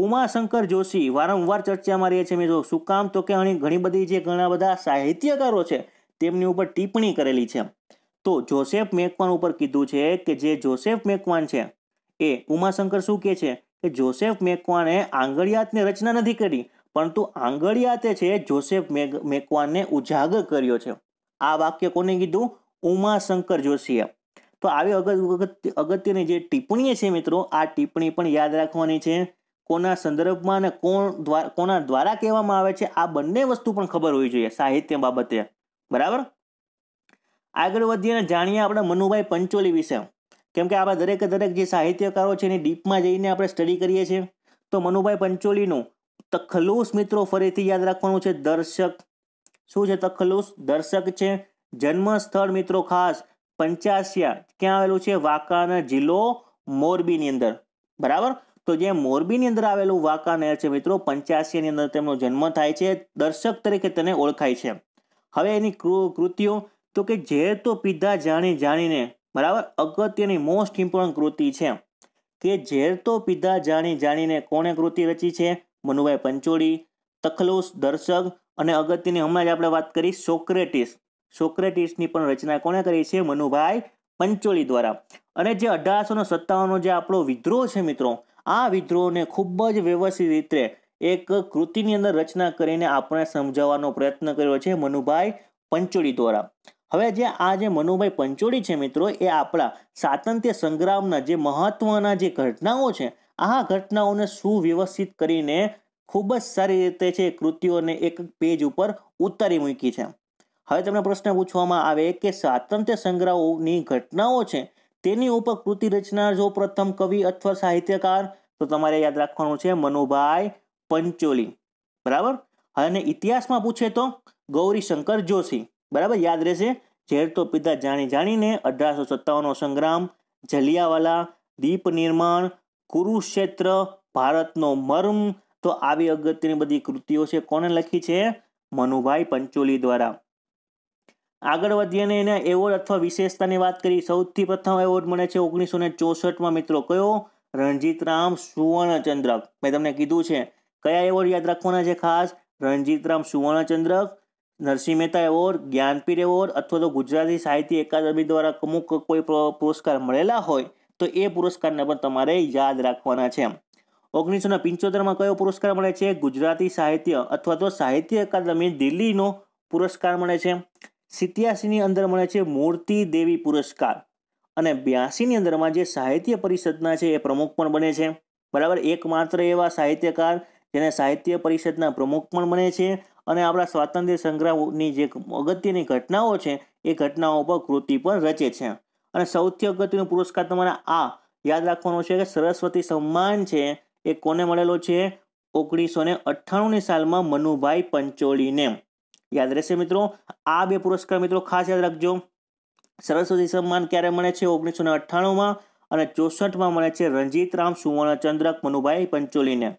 ઉમાશંકર જોશી વારંવાર ચર્ચામાં રહે છે મેં જો શું કામ તો કે અહીં ઘણી બધી જે ઘણા બધા સાહિત્યકારો છે તેમની ઉપર ટિપ્પણી કરેલી છે તો જોસેફ મેકવાન ઉપર કીધું છે કે જે જોસેફ મેકવાન છે એ ઉમાશંકર શું કહે છે કે જોસેફ મેકવાને આંગળિયાતની રચના નથી કરી પરંતુ આંગળિયાતે છે જોસેફ મેગ મેકવાનને ઉજાગર કર્યો છે આ વાક્ય કોને કીધું ઉમાશંકર જોશીએ તો આવી અગત અગત્યની જે ટિપ્પણી છે મિત્રો આ ટિપ્પણી પણ યાદ રાખવાની છે કોના સંદર્ભમાં અને કોણ દ્વારા કોના દ્વારા કહેવામાં આવે છે આ બંને વસ્તુ પણ ખબર હોવી જોઈએ સાહિત્ય બાબતે બરાબર આગળ વધીને જાણીએ આપણે મનુભાઈ પંચોલી વિશે કેમ કે આવા દરેકે દરેક જે સાહિત્યકારો છે એની ડીપમાં જઈને આપણે સ્ટડી કરીએ છીએ તો મનુભાઈ પંચોલીનું તખલુસ મિત્રો ફરીથી યાદ રાખવાનું છે દર્શક શું છે તખલુસ દર્શક છે જન્મસ્થળ મિત્રો ખાસ પંચાસિયા ક્યાં આવેલું છે વાંકાનેર જિલ્લો મોરબીની અંદર બરાબર તો જે મોરબીની અંદર આવેલું વાંકાનેર છે મિત્રો પંચ્યાસીની અંદર તેમનો જન્મ થાય છે દર્શક તરીકે તેને ઓળખાય છે હવે એની કૃતિઓ તો કે જે તો પીધા જાણી જાણીને બરાબર અગત્યની મોસ્ટ ઇમ્પોર્ટન્ટ કૃતિ છે કે ઝેર તો પીધા જાણી જાણીને કોણે કૃતિ રચી છે મનુભાઈ પંચોળી તખલોસ દર્શક અને અગત્યની હમણાં જ આપણે વાત કરી સોક્રેટિસ સોક્રેટિસની પણ રચના કોણે કરી છે મનુભાઈ પંચોળી દ્વારા અને જે અઢારસો ને સત્તાવનનો જે આપણો વિદ્રોહ છે મિત્રો આ વિદ્રોહને ખૂબ જ વ્યવસ્થિત રીતે એક કૃતિની અંદર રચના કરીને આપણે સમજાવવાનો પ્રયત્ન કર્યો છે મનુભાઈ પંચોળી દ્વારા હવે જે આ જે મનુભાઈ પંચોળી છે મિત્રો એ આપણા સ્વાતંત્ર્ય સંગ્રામના જે મહત્વના જે ઘટનાઓ છે આ ઘટનાઓને સુવ્યવસ્થિત કરીને ખૂબ જ સારી રીતે છે કૃતિઓને એક પેજ ઉપર ઉતારી મૂકી છે હવે તમને પ્રશ્ન પૂછવામાં આવે કે સ્વાતંત્ર્ય સંગ્રહોની ઘટનાઓ છે તેની ઉપર કૃતિ રચના જો પ્રથમ કવિ અથવા સાહિત્યકાર તો તમારે યાદ રાખવાનું છે મનુભાઈ પંચોલી બરાબર અને ઇતિહાસમાં પૂછે તો ગૌરીશંકર જોશી બરાબર યાદ રહેશે ઝેર તો પિતા જાણી જાણીને અઢારસો સત્તાવનનો સંગ્રામ જલિયાવાલા દીપ નિર્માણ કુરુક્ષેત્ર ભારતનો મર્મ તો આવી અગત્યની બધી કૃતિઓ છે કોને લખી છે મનુભાઈ પંચોલી દ્વારા આગળ વધીએ અને એના એવોર્ડ અથવા વિશેષતાની વાત કરી સૌથી પ્રથમ એવોર્ડ મળે છે ઓગણીસો ને ચોસઠમાં મિત્રો કયો રણજીતરામ સુવર્ણચંદ્રક મેં તમને કીધું છે કયા એવોર્ડ યાદ રાખવાના છે ખાસ રણજીતરામ સુવર્ણચંદ્રક નરસિંહ મહેતા એવોર્ડ જ્ઞાનપીઠ એવોર્ડ અથવા તો ગુજરાતી સાહિત્ય અકાદમી દ્વારા અમુક કોઈ પુરસ્કાર મળેલા હોય તો એ પુરસ્કારને પણ તમારે યાદ રાખવાના છે ઓગણીસો પંચોતેરમાં કયો પુરસ્કાર મળે છે ગુજરાતી સાહિત્ય અથવા તો સાહિત્ય અકાદમી દિલ્હીનો પુરસ્કાર મળે છે સિત્યાસીની અંદર મળે છે મૂર્તિ દેવી પુરસ્કાર અને બ્યાસીની અંદરમાં જે સાહિત્ય પરિષદના છે એ પ્રમુખ પણ બને છે બરાબર એકમાત્ર એવા સાહિત્યકાર જેને સાહિત્ય પરિષદના પ્રમુખ પણ બને છે અને આપણા સ્વાતંત્ર્ય સંગ્રામની જે અગત્યની ઘટનાઓ છે એ ઘટનાઓ પર કૃતિ પણ રચે છે અને સૌથી અગત્યનો પુરસ્કાર તમારે આ યાદ રાખવાનો છે કે સરસ્વતી સન્માન છે એ કોને મળેલો છે ઓગણીસો ને અઠ્ઠાણુંની સાલમાં મનુભાઈ પંચોલીને યાદ રહેશે મિત્રો આ બે પુરસ્કાર મિત્રો ખાસ યાદ રાખજો સરસ્વતી સન્માન ક્યારે મળે છે ઓગણીસો ને અઠ્ઠાણુંમાં અને ચોસઠમાં મળે છે રામ સુવર્ણચંદ્રક મનુભાઈ પંચોલીને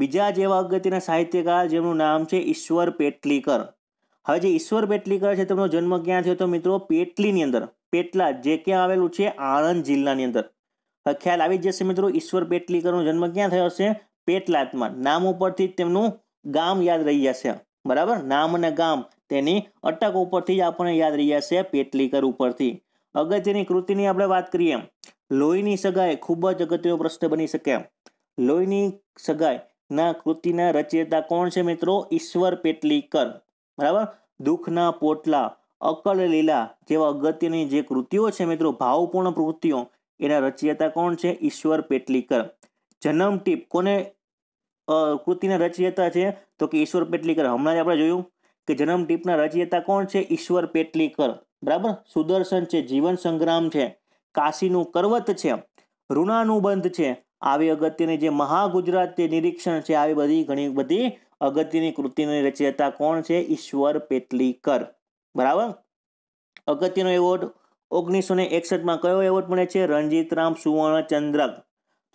બીજા જેવા અગત્યના સાહિત્યકાર જેમનું નામ છે ઈશ્વર પેટલીકર હવે જે ઈશ્વર પેટલીકર છે તેમનો જન્મ ક્યાં થયો તો મિત્રો પેટલીની અંદર પેટલા જે ક્યાં આવેલું છે આણંદ જિલ્લાની અંદર હવે ખ્યાલ આવી જશે મિત્રો ઈશ્વર પેટલીકરનો જન્મ ક્યાં થયો હશે પેટલાદમાં નામ ઉપરથી તેમનું ગામ યાદ રહી જશે બરાબર નામ અને ગામ તેની અટક ઉપરથી જ આપણને યાદ રહી જશે પેટલીકર ઉપરથી અગત્યની કૃતિની આપણે વાત કરીએ લોહીની સગાઈ ખૂબ જ અગત્યનો પ્રશ્ન બની શકે લોહીની સગાઈના કૃતિના રચયતા કોણ છે મિત્રો ઈશ્વર પેટલીકર બરાબર દુઃખના પોટલા અકલ લીલા જેવા અગત્યની જે કૃતિઓ છે મિત્રો ભાવપૂર્ણ કૃતિઓ એના રચયિતા કોણ છે ઈશ્વર પેટલીકર જન્મ ટીપ કોને કૃતિના રચયિતા છે તો કે ઈશ્વર પેટલીકર હમણાં જ આપણે જોયું કે જન્મ ટીપના રચયિતા કોણ છે ઈશ્વર પેટલીકર બરાબર સુદર્શન છે જીવન સંગ્રામ છે કાશીનું કરવત છે ઋણાનુબંધ છે આવી અગત્યની જે મહાગુજરાત જે નિરીક્ષણ છે આવી બધી ઘણી બધી અગત્યની કૃતિની રચયિતા કોણ છે ઈશ્વર પેટલીકર બરાબર અગત્યનો એવોર્ડ ઓગણીસો ને એકસઠમાં કયો એવોર્ડ મળે છે રણજીતરામ સુવર્ણ ચંદ્રક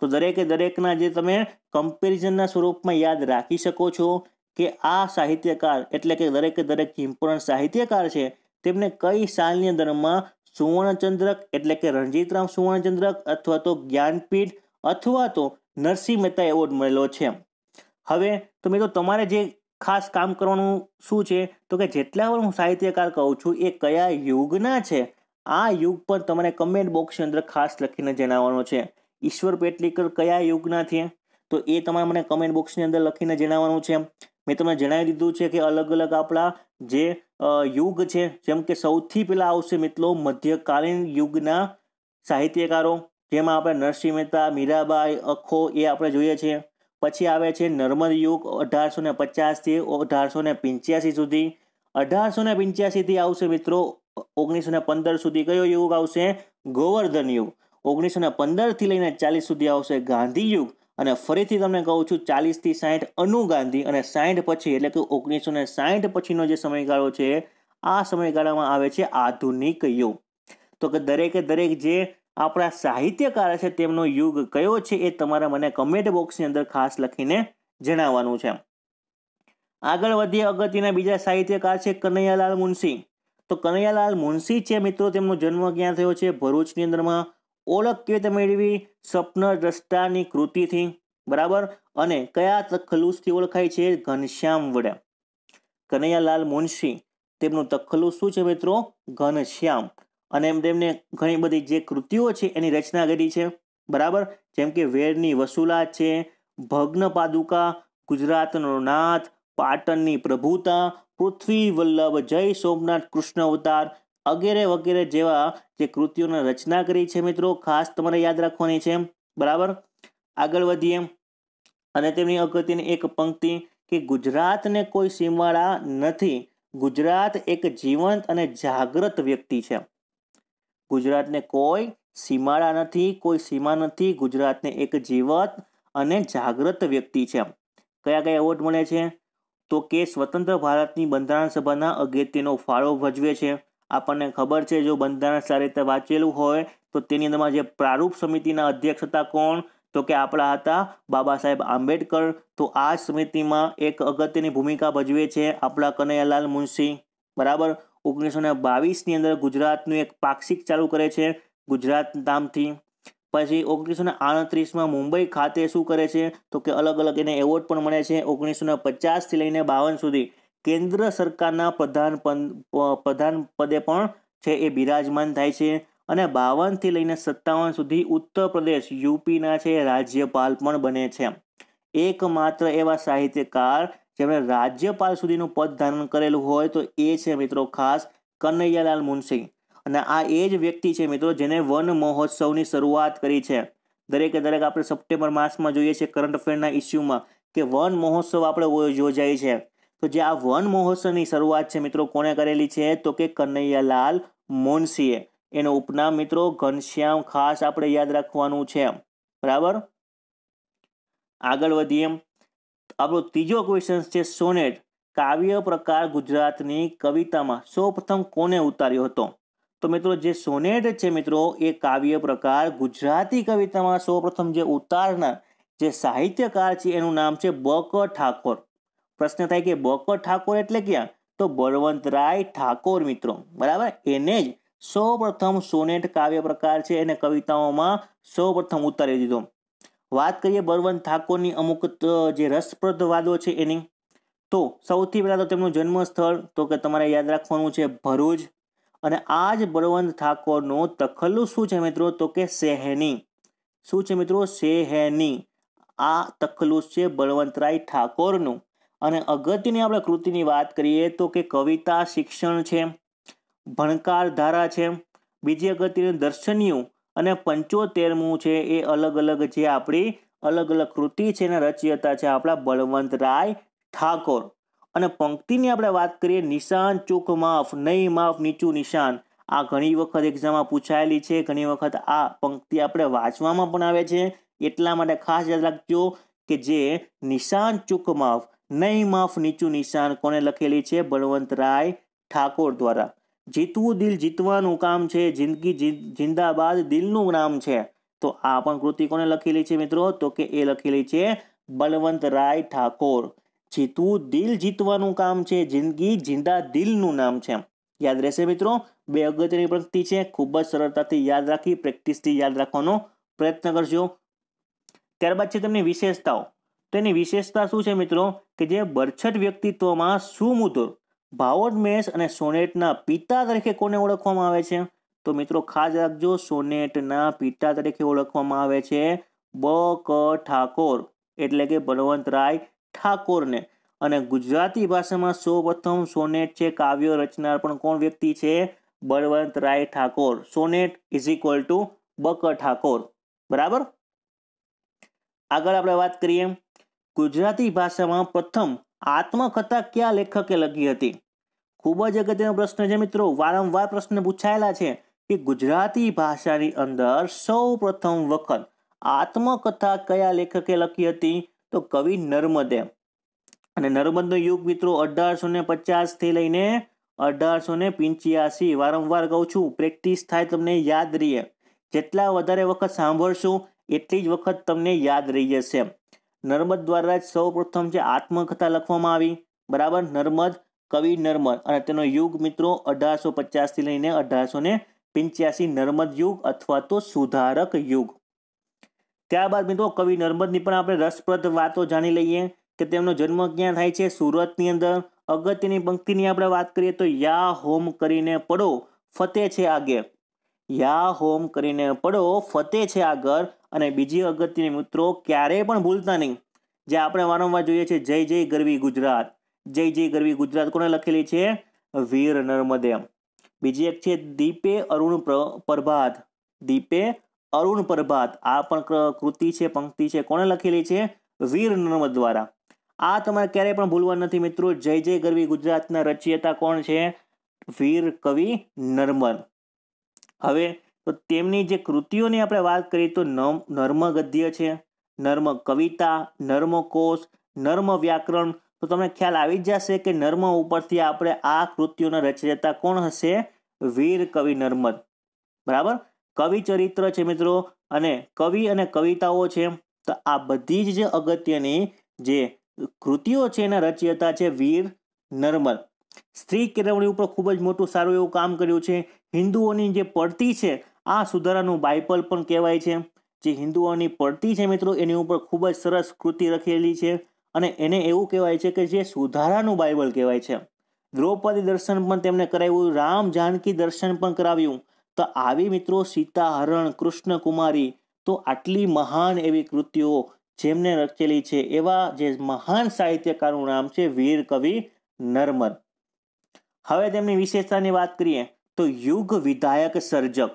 તો દરેકે દરેકના જે તમે કમ્પેરિઝનના સ્વરૂપમાં યાદ રાખી શકો છો કે આ સાહિત્યકાર એટલે કે દરેકે દરેક ઇમ્પોર્ટન્ટ સાહિત્યકાર છે તેમને કઈ સાલની અંદરમાં સુવર્ણચંદ્રક એટલે કે રણજીતરામ સુવર્ણચંદ્રક અથવા તો જ્ઞાનપીઠ અથવા તો નરસિંહ મહેતા એવોર્ડ મળેલો છે હવે તો મિત્રો તમારે જે ખાસ કામ કરવાનું શું છે તો કે જેટલા પણ હું સાહિત્યકાર કહું છું એ કયા યુગના છે આ યુગ પર તમારે કમેન્ટ બોક્સની અંદર ખાસ લખીને જણાવવાનો છે ઈશ્વર પેટલીકર કયા યુગના છે તો એ તમારે મને કમેન્ટ બોક્સની અંદર લખીને જણાવવાનું છે મેં તમને જણાવી દીધું છે કે અલગ અલગ આપણા જે યુગ છે જેમ કે સૌથી પહેલાં આવશે મિત્રો મધ્યકાલીન યુગના સાહિત્યકારો જેમાં આપણે નરસિંહ મહેતા મીરાબાઈ અખો એ આપણે જોઈએ છીએ પછી આવે છે નર્મદ યુગ અઢારસો ને પચાસથી અઢારસો ને પંચ્યાસી સુધી અઢારસો ને પંચ્યાસીથી આવશે મિત્રો ઓગણીસો ને પંદર સુધી કયો યુગ આવશે ગોવર્ધન યુગ ઓગણીસો ને પંદરથી લઈને ચાલીસ સુધી આવશે ગાંધી યુગ અને ફરીથી તમને કહું છું ચાલીસથી સાઠ અનુ ગાંધી અને સાઠ પછી એટલે કે ઓગણીસો ને સાઠ પછીનો જે સમયગાળો છે આ સમયગાળામાં આવે છે આધુનિક યુગ તો કે દરેકે દરેક જે આપણા સાહિત્યકાર છે તેમનો યુગ કયો છે એ તમારે મને કમેન્ટ બોક્સની અંદર ખાસ લખીને જણાવવાનું છે આગળ વધીએ અગત્યના બીજા સાહિત્યકાર છે કનૈયાલાલ મુનશી તો કનૈયાલાલ મુનશી છે મિત્રો તેમનો જન્મ ક્યાં થયો છે ભરૂચની અંદરમાં ઓળખ કેવી રીતે મેળવી સ્વપ્ન દ્રષ્ટાની કૃતિથી બરાબર અને કયા તખલુસથી ઓળખાય છે ઘનશ્યામ વડે કનૈયાલાલ મુનશી તેમનું તખલુસ શું છે મિત્રો ઘનશ્યામ અને એમ તેમને ઘણી બધી જે કૃતિઓ છે એની રચના કરી છે બરાબર જેમ કે વેરની વસુલાત છે ભગ્ન પાદુકા ગુજરાતનો નાથ પાટણની પ્રભુતા પૃથ્વી વલ્લભ જય સોમનાથ કૃષ્ણ અવતાર વગેરે વગેરે જેવા જે કૃતિઓની રચના કરી છે મિત્રો ખાસ તમારે યાદ રાખવાની છે બરાબર આગળ વધીએ અને તેમની અગત્યની એક પંક્તિ કે ગુજરાતને કોઈ સીમાડા નથી ગુજરાત એક જીવંત અને જાગૃત વ્યક્તિ છે ગુજરાતને કોઈ સીમાડા નથી કોઈ સીમા નથી ગુજરાતને એક જીવત અને જાગૃત વ્યક્તિ છે કયા કયા એવોર્ડ મળે છે તો કે સ્વતંત્ર ભારતની બંધારણ સભાના અગત્યનો ફાળો ભજવે છે આપણને ખબર છે જો બંધારણ સારી રીતે વાંચેલું હોય તો તેની અંદરમાં જે પ્રારૂપ સમિતિના અધ્યક્ષ હતા કોણ તો કે આપણા હતા બાબા સાહેબ આંબેડકર તો આ સમિતિમાં એક અગત્યની ભૂમિકા ભજવે છે આપણા કનૈયાલાલ મુનશી બરાબર ઓગણીસો ને બાવીસની અંદર ગુજરાતનું એક પાક્ષિક ચાલુ કરે છે ગુજરાત નામથી પછી ઓગણીસો ને આડત્રીસમાં મુંબઈ ખાતે શું કરે છે તો કે અલગ અલગ એને એવોર્ડ પણ મળે છે ઓગણીસો ને પચાસથી લઈને બાવન સુધી કેન્દ્ર સરકારના પ્રધાન પ્રધાન પદે પણ છે એ બિરાજમાન થાય છે અને બાવનથી લઈને સત્તાવન સુધી ઉત્તર પ્રદેશ યુપીના છે રાજ્યપાલ પણ બને છે એકમાત્ર એવા સાહિત્યકાર જેમણે રાજ્યપાલ સુધીનું પદ ધારણ કરેલું હોય તો એ છે મિત્રો ખાસ કનૈયાલાલ મુનશી અને આ એ જ વ્યક્તિ છે મિત્રો જેને વન મહોત્સવની શરૂઆત કરી છે દરેકે દરેક આપણે સપ્ટેમ્બર માસમાં જોઈએ છીએ કરંટ અફેરના ઇસ્યુમાં કે વન મહોત્સવ આપણે યોજાય છે તો જે આ વન મહોત્સવની શરૂઆત છે મિત્રો કોણે કરેલી છે તો કે કનૈયાલાલ મોનસીએ એનો ઉપનામ મિત્રો ઘનશ્યામ ખાસ આપણે યાદ રાખવાનું છે બરાબર આગળ વધીએ આપણો ત્રીજો ક્વેશ્ચન છે સોનેટ કાવ્ય પ્રકાર ગુજરાતની કવિતામાં સૌપ્રથમ કોને ઉતાર્યો હતો તો મિત્રો જે સોનેટ છે મિત્રો એ કાવ્ય પ્રકાર ગુજરાતી કવિતામાં સૌપ્રથમ જે ઉતારના જે સાહિત્યકાર છે એનું નામ છે બક ઠાકોર પ્રશ્ન થાય કે બક ઠાકોર એટલે ક્યાં તો બળવંતરાય ઠાકોર મિત્રો બરાબર એને જ સૌપ્રથમ સોનેટ કાવ્ય પ્રકાર છે એને કવિતાઓમાં સૌપ્રથમ ઉતારી દીધો વાત કરીએ બળવંત ઠાકોરની અમુક જે રસપ્રદ વાદો છે એની તો સૌથી પહેલાં તો તેમનું જન્મ સ્થળ તો કે તમારે યાદ રાખવાનું છે ભરૂચ અને આ જ બળવંત ઠાકોરનો તખલ્લુ શું છે મિત્રો તો કે સેહની શું છે મિત્રો સેહની આ તખલ્લુસ છે બળવંતરાય ઠાકોરનું અને અગત્યની આપણે કૃતિની વાત કરીએ તો કે કવિતા શિક્ષણ છે ભણકાર ધારા છે બીજી અગત્યની દર્શનીયું અને પંચોતેરમું છે એ અલગ અલગ જે આપણી અલગ અલગ કૃતિ છે એને રચ્યતા છે આપણા બળવંતરાય ઠાકોર અને પંક્તિની આપણે વાત કરીએ નિશાન ચૂક માફ નહીં માફ નીચું નિશાન આ ઘણી વખત એક્ઝામમાં પૂછાયેલી છે ઘણી વખત આ પંક્તિ આપણે વાંચવામાં પણ આવે છે એટલા માટે ખાસ યાદ રાખજો કે જે નિશાન ચૂક માફ નહીં માફ નીચું નિશાન કોને લખેલી છે બળવંતરાય ઠાકોર દ્વારા જીતવું દિલ જીતવાનું કામ છે જિંદગી જિંદાબાદ દિલનું નામ છે તો આ પણ કૃતિ કોને લખેલી છે મિત્રો તો કે એ લખેલી છે બલવંત રાય ઠાકોર જીતવું દિલ જીતવાનું કામ છે જિંદગી જિંદા દિલનું નામ છે યાદ રહેશે મિત્રો બે અગત્યની પંક્તિ છે ખૂબ જ સરળતાથી યાદ રાખી પ્રેક્ટિસથી યાદ રાખવાનો પ્રયત્ન કરજો ત્યારબાદ છે તેમની વિશેષતાઓ તેની વિશેષતા શું છે મિત્રો કે જે બરછટ વ્યક્તિત્વમાં સુમધુર ભાવોદ મેષ અને સોનેટના પિતા તરીકે કોને ઓળખવામાં આવે છે તો મિત્રો ખાસ રાખજો સોનેટના પિતા તરીકે ઓળખવામાં આવે છે બ ક ઠાકોર એટલે કે બળવંતરાય ઠાકોરને અને ગુજરાતી ભાષામાં સૌપ્રથમ સોનેટ છે કાવ્ય રચનાર પણ કોણ વ્યક્તિ છે Balvantray Thakor sonnet is equal to બક ઠાકોર બરાબર આગળ આપણે વાત કરીએ ગુજરાતી ભાષામાં પ્રથમ આત્મકથા કયા લેખકે લખી હતી ખૂબ જ અગત્યનો પ્રશ્ન છે મિત્રો વારંવાર પ્રશ્ન પૂછાયેલા છે કે ગુજરાતી ભાષાની અંદર સૌ પ્રથમ વખત આત્મકથા કયા લેખકે લખી હતી તો કવિ નર્મદે અને નર્મદનો યુગ મિત્રો અઢારસો ને પચાસથી લઈને અઢારસો ને પિંચ્યાસી વારંવાર કહું છું પ્રેક્ટિસ થાય તમને યાદ રહીએ જેટલા વધારે વખત સાંભળશું એટલી જ વખત તમને યાદ રહી જશે નર્મદ દ્વારા જ સૌ પ્રથમ જે આત્મકથા લખવામાં આવી બરાબર નર્મદ કવિ નર્મદ અને તેનો યુગ મિત્રો અઢારસો પચાસથી લઈને અઢારસો ને પિંચ્યાસી નર્મદ યુગ અથવા તો સુધારક યુગ ત્યારબાદ મિત્રો કવિ નર્મદની પણ આપણે રસપ્રદ વાતો જાણી લઈએ કે તેમનો જન્મ ક્યાં થાય છે સુરતની અંદર અગત્યની પંક્તિની આપણે વાત કરીએ તો યા હોમ કરીને પડો ફતે છે આગે યા હોમ કરીને પડો ફતે છે આ ઘર અને બીજી અગત્યની મિત્રો ક્યારેય પણ ભૂલતા નહીં જે આપણે વારંવાર જોઈએ છીએ જય જય ગરવી ગુજરાત જય જય ગરવી ગુજરાત કોને લખેલી છે વીર નર્મદે બીજી એક છે દીપે અરુણ પ્રભાત દીપે અરુણ પ્રભાત આ પણ કૃતિ છે પંક્તિ છે કોણે લખેલી છે વીર નર્મદ દ્વારા આ તમારે ક્યારેય પણ ભૂલવા નથી મિત્રો જય જય ગરવી ગુજરાતના રચયિતા કોણ છે વીર કવિ નર્મદ હવે તો તેમની જે કૃતિઓની આપણે વાત કરીએ તો નર્મ ગદ્ય છે નર્મ કવિતા નર્મ કોશ નર્મ વ્યાકરણ તો તમને ખ્યાલ આવી જ જશે કે નર્મ ઉપરથી આપણે આ કૃતિઓને રચયતા કોણ હશે વીર કવિ નર્મદ બરાબર કવિ ચરિત્ર છે મિત્રો અને કવિ અને કવિતાઓ છે તો આ બધી જ અગત્યની જે કૃતિઓ છે એના રચયતા છે વીર નર્મદ સ્ત્રી કેળવણી ઉપર ખૂબ જ મોટું સારું એવું કામ કર્યું છે હિન્દુઓની જે પડતી છે આ સુધારાનું બાઇબલ પણ કહેવાય છે જે હિન્દુઓની પડતી છે મિત્રો એની ઉપર ખૂબ જ સરસ કૃતિ રખેલી છે અને એને એવું કહેવાય છે કે જે સુધારાનું બાઇબલ કહેવાય છે દ્રૌપદી દર્શન પણ તેમણે કરાવ્યું રામ જાનકી દર્શન પણ કરાવ્યું તો આવી મિત્રો સીતા સીતાહરણ કૃષ્ણકુમારી તો આટલી મહાન એવી કૃતિઓ જેમને રચેલી છે એવા જે મહાન સાહિત્યકારનું નામ છે વીર કવિ નર્મદ હવે તેમની વિશેષતાની વાત કરીએ તો યુગ વિધાયક સર્જક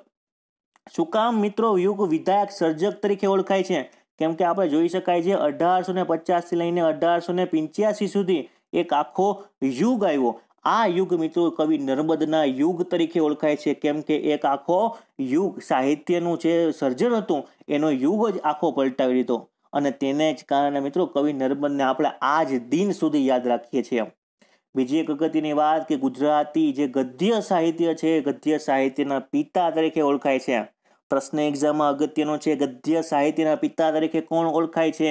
શું કામ મિત્રો યુગ વિધાયક સર્જક તરીકે ઓળખાય છે કેમ કે આપણે જોઈ શકાય છે અઢારસો ને પચાસથી લઈને અઢારસો ને પંચ્યાસી સુધી એક આખો યુગ આવ્યો આ યુગ મિત્રો કવિ નર્મદના યુગ તરીકે ઓળખાય છે કેમ કે એક આખો યુગ સાહિત્યનું જે સર્જન હતું એનો યુગ જ આખો પલટાવી દીધો અને તેને જ કારણે મિત્રો કવિ નર્મદને આપણે આજ દિન સુધી યાદ રાખીએ છીએ બીજી એક અગત્યની વાત કે ગુજરાતી જે ગદ્ય સાહિત્ય છે ગદ્ય સાહિત્યના પિતા તરીકે ઓળખાય છે પ્રશ્ન એક્ઝામમાં અગત્યનો છે ગદ્ય સાહિત્યના પિતા તરીકે કોણ ઓળખાય છે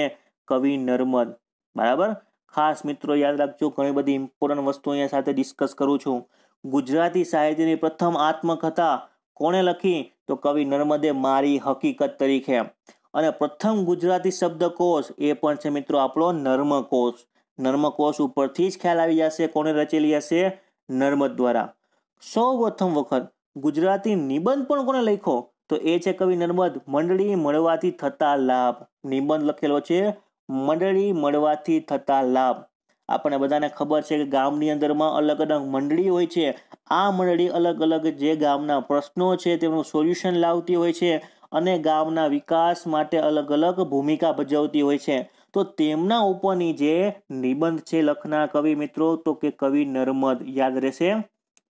કવિ નર્મદ બરાબર ખાસ મિત્રો યાદ રાખજો ઘણી બધી ઇમ્પોર્ટન્ટ વસ્તુ અહીંયા સાથે ડિસ્કસ કરું છું ગુજરાતી સાહિત્યની પ્રથમ આત્મકથા કોણે લખી તો કવિ નર્મદે મારી હકીકત તરીકે અને પ્રથમ ગુજરાતી શબ્દકોશ એ પણ છે મિત્રો આપણો નર્મકોશ નર્મકોશ ઉપરથી જ ખ્યાલ આવી જશે કોણે રચેલી હશે નર્મદ દ્વારા સૌ પ્રથમ વખત ગુજરાતી નિબંધ પણ કોણે લખો તો એ છે કવિ નર્મદ મંડળી મળવાથી થતા લાભ નિબંધ લખેલો છે મંડળી મળવાથી થતા લાભ આપણે બધાને ખબર છે કે ગામની અંદરમાં અલગ અલગ મંડળી હોય છે આ મંડળી અલગ અલગ જે ગામના પ્રશ્નો છે તેમનું સોલ્યુશન લાવતી હોય છે અને ગામના વિકાસ માટે અલગ અલગ ભૂમિકા ભજવતી હોય છે તો તેમના ઉપરની જે નિબંધ છે લખનાર કવિ મિત્રો તો કે કવિ નર્મદ યાદ રહેશે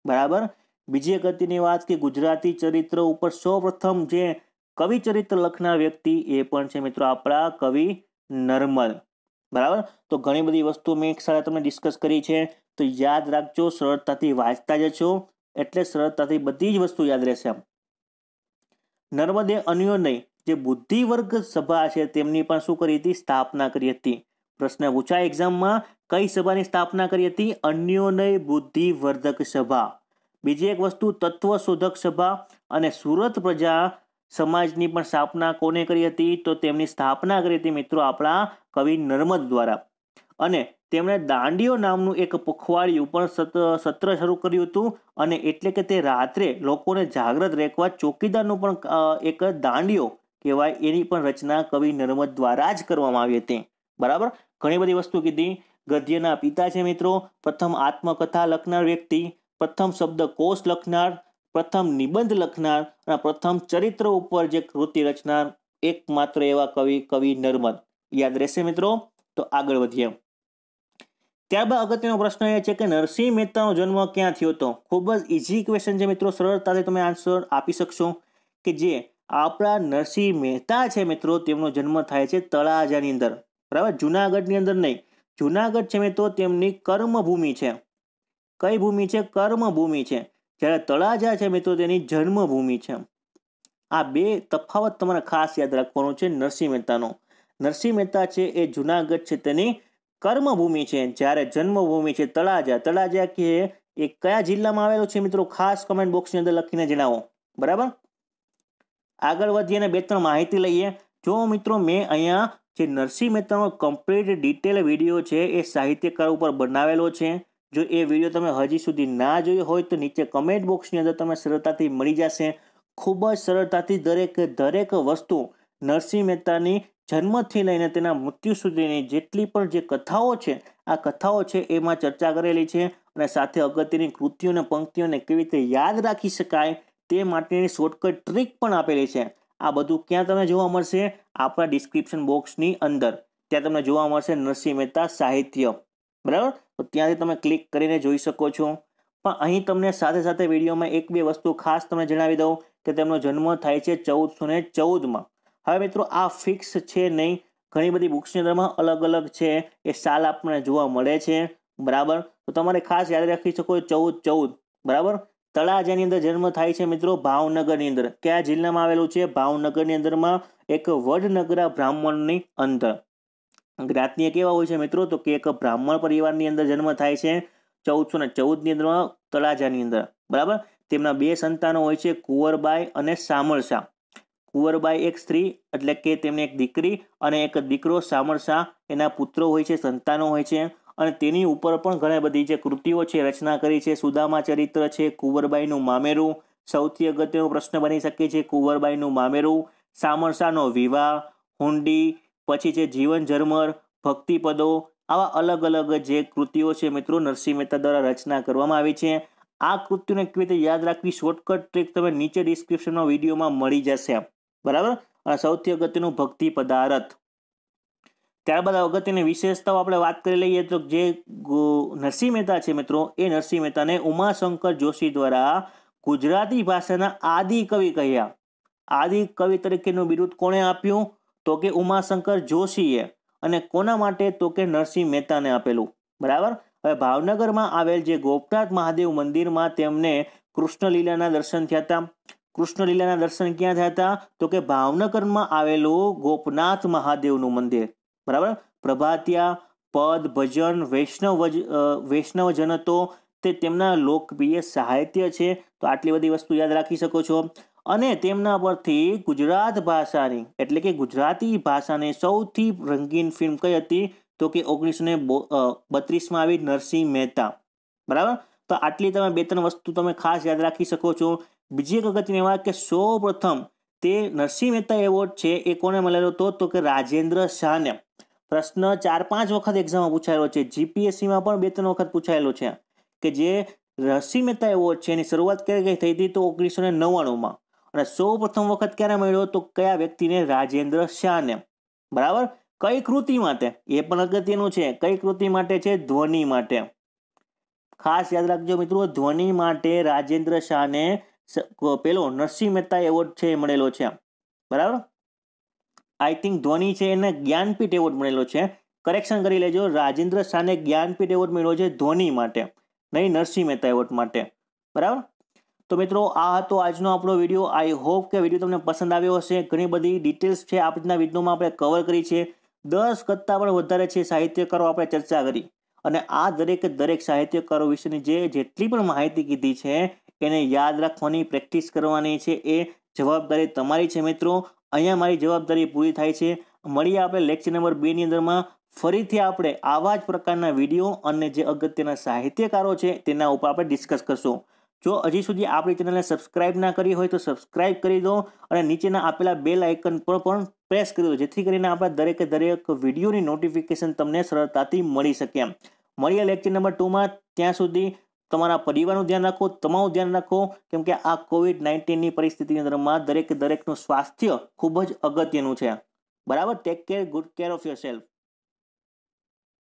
બરાબર બીજી અગત્યની વાત કે ગુજરાતી ચરિત્ર ઉપર સૌપ્રથમ જે કવિ ચરિત્ર લખનાર વ્યક્તિ એ પણ છે મિત્રો આપણા કવિ નર્મદ બરાબર તો ઘણી બધી વસ્તુ મેં એક સાથે તમને ડિસ્કસ કરી છે તો યાદ રાખજો સરળતાથી વાંચતા જશો એટલે સરળતાથી બધી જ વસ્તુ યાદ રહેશે નર્મદે અન્યો નહીં જે બુદ્ધિવર્ગ સભા છે તેમની પણ શું કરી હતી સ્થાપના કરી હતી પ્રશ્ન ઊંચા એક્ઝામમાં કઈ સભાની સ્થાપના કરી હતી અન્યોનય બુદ્ધિવર્ધક સભા બીજી એક વસ્તુ તત્વ શોધક સભા અને સુરત પ્રજા સમાજની પણ સ્થાપના કોને કરી હતી તો તેમની સ્થાપના કરી હતી મિત્રો આપણા કવિ નર્મદ દ્વારા અને તેમણે દાંડીઓ નામનું એક પખવાડિયું પણ સત્ર શરૂ કર્યું હતું અને એટલે કે તે રાત્રે લોકોને જાગ્રત રેખવા ચોકીદારનું પણ એક દાંડિયો કહેવાય એની પણ રચના કવિ નર્મદ દ્વારા જ કરવામાં આવી હતી બરાબર ઘણી બધી વસ્તુ કીધી ગદ્યના પિતા છે મિત્રો પ્રથમ આત્મકથા લખનાર વ્યક્તિ પ્રથમ શબ્દ કોષ લખનાર પ્રથમ નિબંધ લખનાર અને પ્રથમ ચરિત્ર ઉપર જે કૃતિ રચનાર એકમાત્ર એવા કવિ કવિ નર્મદ યાદ રહેશે મિત્રો તો આગળ વધીએ ત્યારબાદ અગત્યનો પ્રશ્ન એ છે કે નરસિંહ મહેતાનો જન્મ ક્યાં થયો હતો ખૂબ જ ઇઝી ક્વેશ્ચન છે મિત્રો સરળતાથી તમે આન્સર આપી શકશો કે જે આપણા નરસિંહ મહેતા છે મિત્રો તેમનો જન્મ થાય છે તળાજાની અંદર બરાબર જુનાગઢની અંદર નહીં જુનાગઢ છે મિત્રો તેમની કર્મભૂમિ છે કઈ ભૂમિ છે કર્મભૂમિ છે જ્યારે તળાજા છે મિત્રો તેની જન્મભૂમિ છે આ બે તફાવત તમારે ખાસ યાદ રાખવાનું છે નરસિંહ મહેતાનો નરસિંહ મહેતા છે એ જુનાગઢ છે તેની કર્મભૂમિ છે જ્યારે જન્મભૂમિ છે તળાજા તળાજા કે એ કયા જિલ્લામાં આવેલો છે મિત્રો ખાસ કમેન્ટ બોક્સની અંદર લખીને જણાવો બરાબર આગળ વધીએ અને બે ત્રણ માહિતી લઈએ જો મિત્રો મેં અહીંયા જે નરસિંહ મહેતાનો કમ્પ્લીટ ડિટેલ વિડીયો છે એ સાહિત્યકાર ઉપર બનાવેલો છે જો એ વિડીયો તમે હજી સુધી ના જોયો હોય તો નીચે કમેન્ટ બોક્સની અંદર તમે સરળતાથી મળી જશે ખૂબ જ સરળતાથી દરેક દરેક વસ્તુ નરસિંહ મહેતાની જન્મથી લઈને તેના મૃત્યુ સુધીની જેટલી પણ જે કથાઓ છે આ કથાઓ છે એમાં ચર્ચા કરેલી છે અને સાથે અગત્યની કૃતિઓને પંક્તિઓને કેવી રીતે યાદ રાખી શકાય તે માટેની શોર્ટકટ ટ્રીક પણ આપેલી છે આ બધું ક્યાં તમને જોવા મળશે આપણા ડિસ્ક્રિપ્શન બોક્સની અંદર ત્યાં તમને જોવા મળશે નરસિંહ મહેતા સાહિત્ય બરાબર તો ત્યાંથી તમે ક્લિક કરીને જોઈ શકો છો પણ અહીં તમને સાથે સાથે વિડીયોમાં એક બે વસ્તુ ખાસ તમને જણાવી દઉં કે તેમનો જન્મ થાય છે ચૌદસો ને ચૌદમાં હવે મિત્રો આ ફિક્સ છે નહીં ઘણી બધી બુક્સની અંદરમાં અલગ અલગ છે એ સાલ આપણને જોવા મળે છે બરાબર તો તમારે ખાસ યાદ રાખી શકો ચૌદ ચૌદ બરાબર તળાજાની અંદર જન્મ થાય છે મિત્રો ભાવનગરની અંદર કયા જિલ્લામાં આવેલું છે ભાવનગરની અંદરમાં એક વડનગરા બ્રાહ્મણની અંદર જ્ઞાતિએ કેવા હોય છે મિત્રો તો કે એક બ્રાહ્મણ પરિવારની અંદર જન્મ થાય છે ચૌદસો ને ચૌદની અંદરમાં તળાજાની અંદર બરાબર તેમના બે સંતાનો હોય છે કુંવરબાઈ અને સામળશા કુંવરબાઈ એક સ્ત્રી એટલે કે તેમની એક દીકરી અને એક દીકરો સામળશા એના પુત્રો હોય છે સંતાનો હોય છે અને તેની ઉપર પણ ઘણી બધી જે કૃતિઓ છે રચના કરી છે સુદામા ચરિત્ર છે કુંવરબાઈનું મામેરું સૌથી અગત્યનો પ્રશ્ન બની શકે છે કુંવરબાઈનું મામેરું સામરસાનો વિવાહ હુંડી પછી છે જીવન ઝરમર ભક્તિપદો આવા અલગ અલગ જે કૃતિઓ છે મિત્રો નરસિંહ મહેતા દ્વારા રચના કરવામાં આવી છે આ કૃતિઓને કેવી રીતે યાદ રાખવી શોર્ટકટ ટ્રીક તમે નીચે ડિસ્ક્રિપ્શનનો વિડીયોમાં મળી જશે બરાબર અને સૌથી અગત્યનું ભક્તિ પદાર્થ ત્યારબાદ અગત્યની વિશેષતાઓ આપણે વાત કરી લઈએ તો જે નરસિંહ મહેતા છે મિત્રો એ નરસિંહ મહેતાને ઉમાશંકર જોશી દ્વારા ગુજરાતી ભાષાના આદિ કવિ કહ્યા આદિ કવિ તરીકેનું બિરુદ કોણે આપ્યું તો કે ઉમાશંકર જોશીએ અને કોના માટે તો કે નરસિંહ મહેતાને આપેલું બરાબર હવે ભાવનગરમાં આવેલ જે ગોપનાથ મહાદેવ મંદિરમાં તેમને કૃષ્ણલીલાના દર્શન થયા હતા કૃષ્ણલીલાના દર્શન ક્યાં થયા હતા તો કે ભાવનગરમાં આવેલું ગોપનાથ મહાદેવનું મંદિર બરાબર પ્રભાતિયા પદ ભજન વૈષ્ણવ વૈષ્ણવજન તો તે તેમના લોકપ્રિય સાહિત્ય છે તો આટલી બધી વસ્તુ યાદ રાખી શકો છો અને તેમના પરથી ગુજરાત ભાષાની એટલે કે ગુજરાતી ભાષાની સૌથી રંગીન ફિલ્મ કઈ હતી તો કે ઓગણીસો ને બત્રીસમાં આવી નરસિંહ મહેતા બરાબર તો આટલી તમે બે ત્રણ વસ્તુ તમે ખાસ યાદ રાખી શકો છો બીજી એક અગત્યની વાત કે સૌ પ્રથમ તે નરસિંહ મહેતા એવોર્ડ છે એ કોને મળેલો હતો તો કે રાજેન્દ્ર શાહને પ્રશ્ન ચાર પાંચ વખત એક્ઝામમાં પૂછાયેલો છે જીપીએસસીમાં પણ બે ત્રણ વખત પૂછાયેલો છે કે જે નરસિંહ મહેતા એવોર્ડ છે એની શરૂઆત ક્યારે કઈ થઈ હતી તો ઓગણીસો ને નવ્વાણુંમાં અને સૌ પ્રથમ વખત ક્યારે મળ્યો તો કયા વ્યક્તિને રાજેન્દ્ર શાહને બરાબર કઈ કૃતિ માટે એ પણ અગત્યનું છે કઈ કૃતિ માટે છે ધ્વનિ માટે ખાસ યાદ રાખજો મિત્રો ધ્વનિ માટે રાજેન્દ્ર શાહને પેલો નરસિંહ મહેતા એવોર્ડ છે એ મળેલો છે બરાબર આઈ થિંક ધોની છે એને જ્ઞાનપીઠ એવોર્ડ મળેલો છે કરેક્શન કરી લેજો રાજેન્દ્ર શાહને જ્ઞાનપીઠ એવોર્ડ મળ્યો છે ધોની માટે નહીં નરસિંહ મહેતા એવોર્ડ માટે બરાબર તો મિત્રો આ હતો આજનો આપણો વિડીયો આઈ હોપ કે વિડીયો તમને પસંદ આવ્યો હશે ઘણી બધી ડિટેલ્સ છે આજના વિડીયોમાં આપણે કવર કરી છે દસ કરતાં પણ વધારે છે સાહિત્યકારો આપણે ચર્ચા કરી અને આ દરેકે દરેક સાહિત્યકારો વિશેની જે જેટલી પણ માહિતી કીધી છે એને યાદ રાખવાની પ્રેક્ટિસ કરવાની છે એ જવાબદારી તમારી છે મિત્રો અહીંયા મારી જવાબદારી પૂરી થાય છે મળીએ આપણે લેક્ચર નંબર બેની અંદરમાં ફરીથી આપણે આવા જ પ્રકારના વિડીયો અને જે અગત્યના સાહિત્યકારો છે તેના ઉપર આપણે ડિસ્કસ કરશું જો હજી સુધી આપણી ચેનલને સબસ્ક્રાઈબ ના કરી હોય તો સબસ્ક્રાઇબ કરી દો અને નીચેના આપેલા બેલ આઇકન પર પણ પ્રેસ કરી દો જેથી કરીને આપણા દરેકે દરેક વિડીયોની નોટિફિકેશન તમને સરળતાથી મળી શકે મળીએ લેક્ચર નંબર ટુમાં ત્યાં સુધી તમારા પરિવારનું ધ્યાન રાખો તમારું ધ્યાન રાખો કેમ કે આ કોવિડ નાઇન્ટીનની પરિસ્થિતિની અંદરમાં દરેક દરેકનું સ્વાસ્થ્ય ખૂબ જ અગત્યનું છે બરાબર take care good care of your self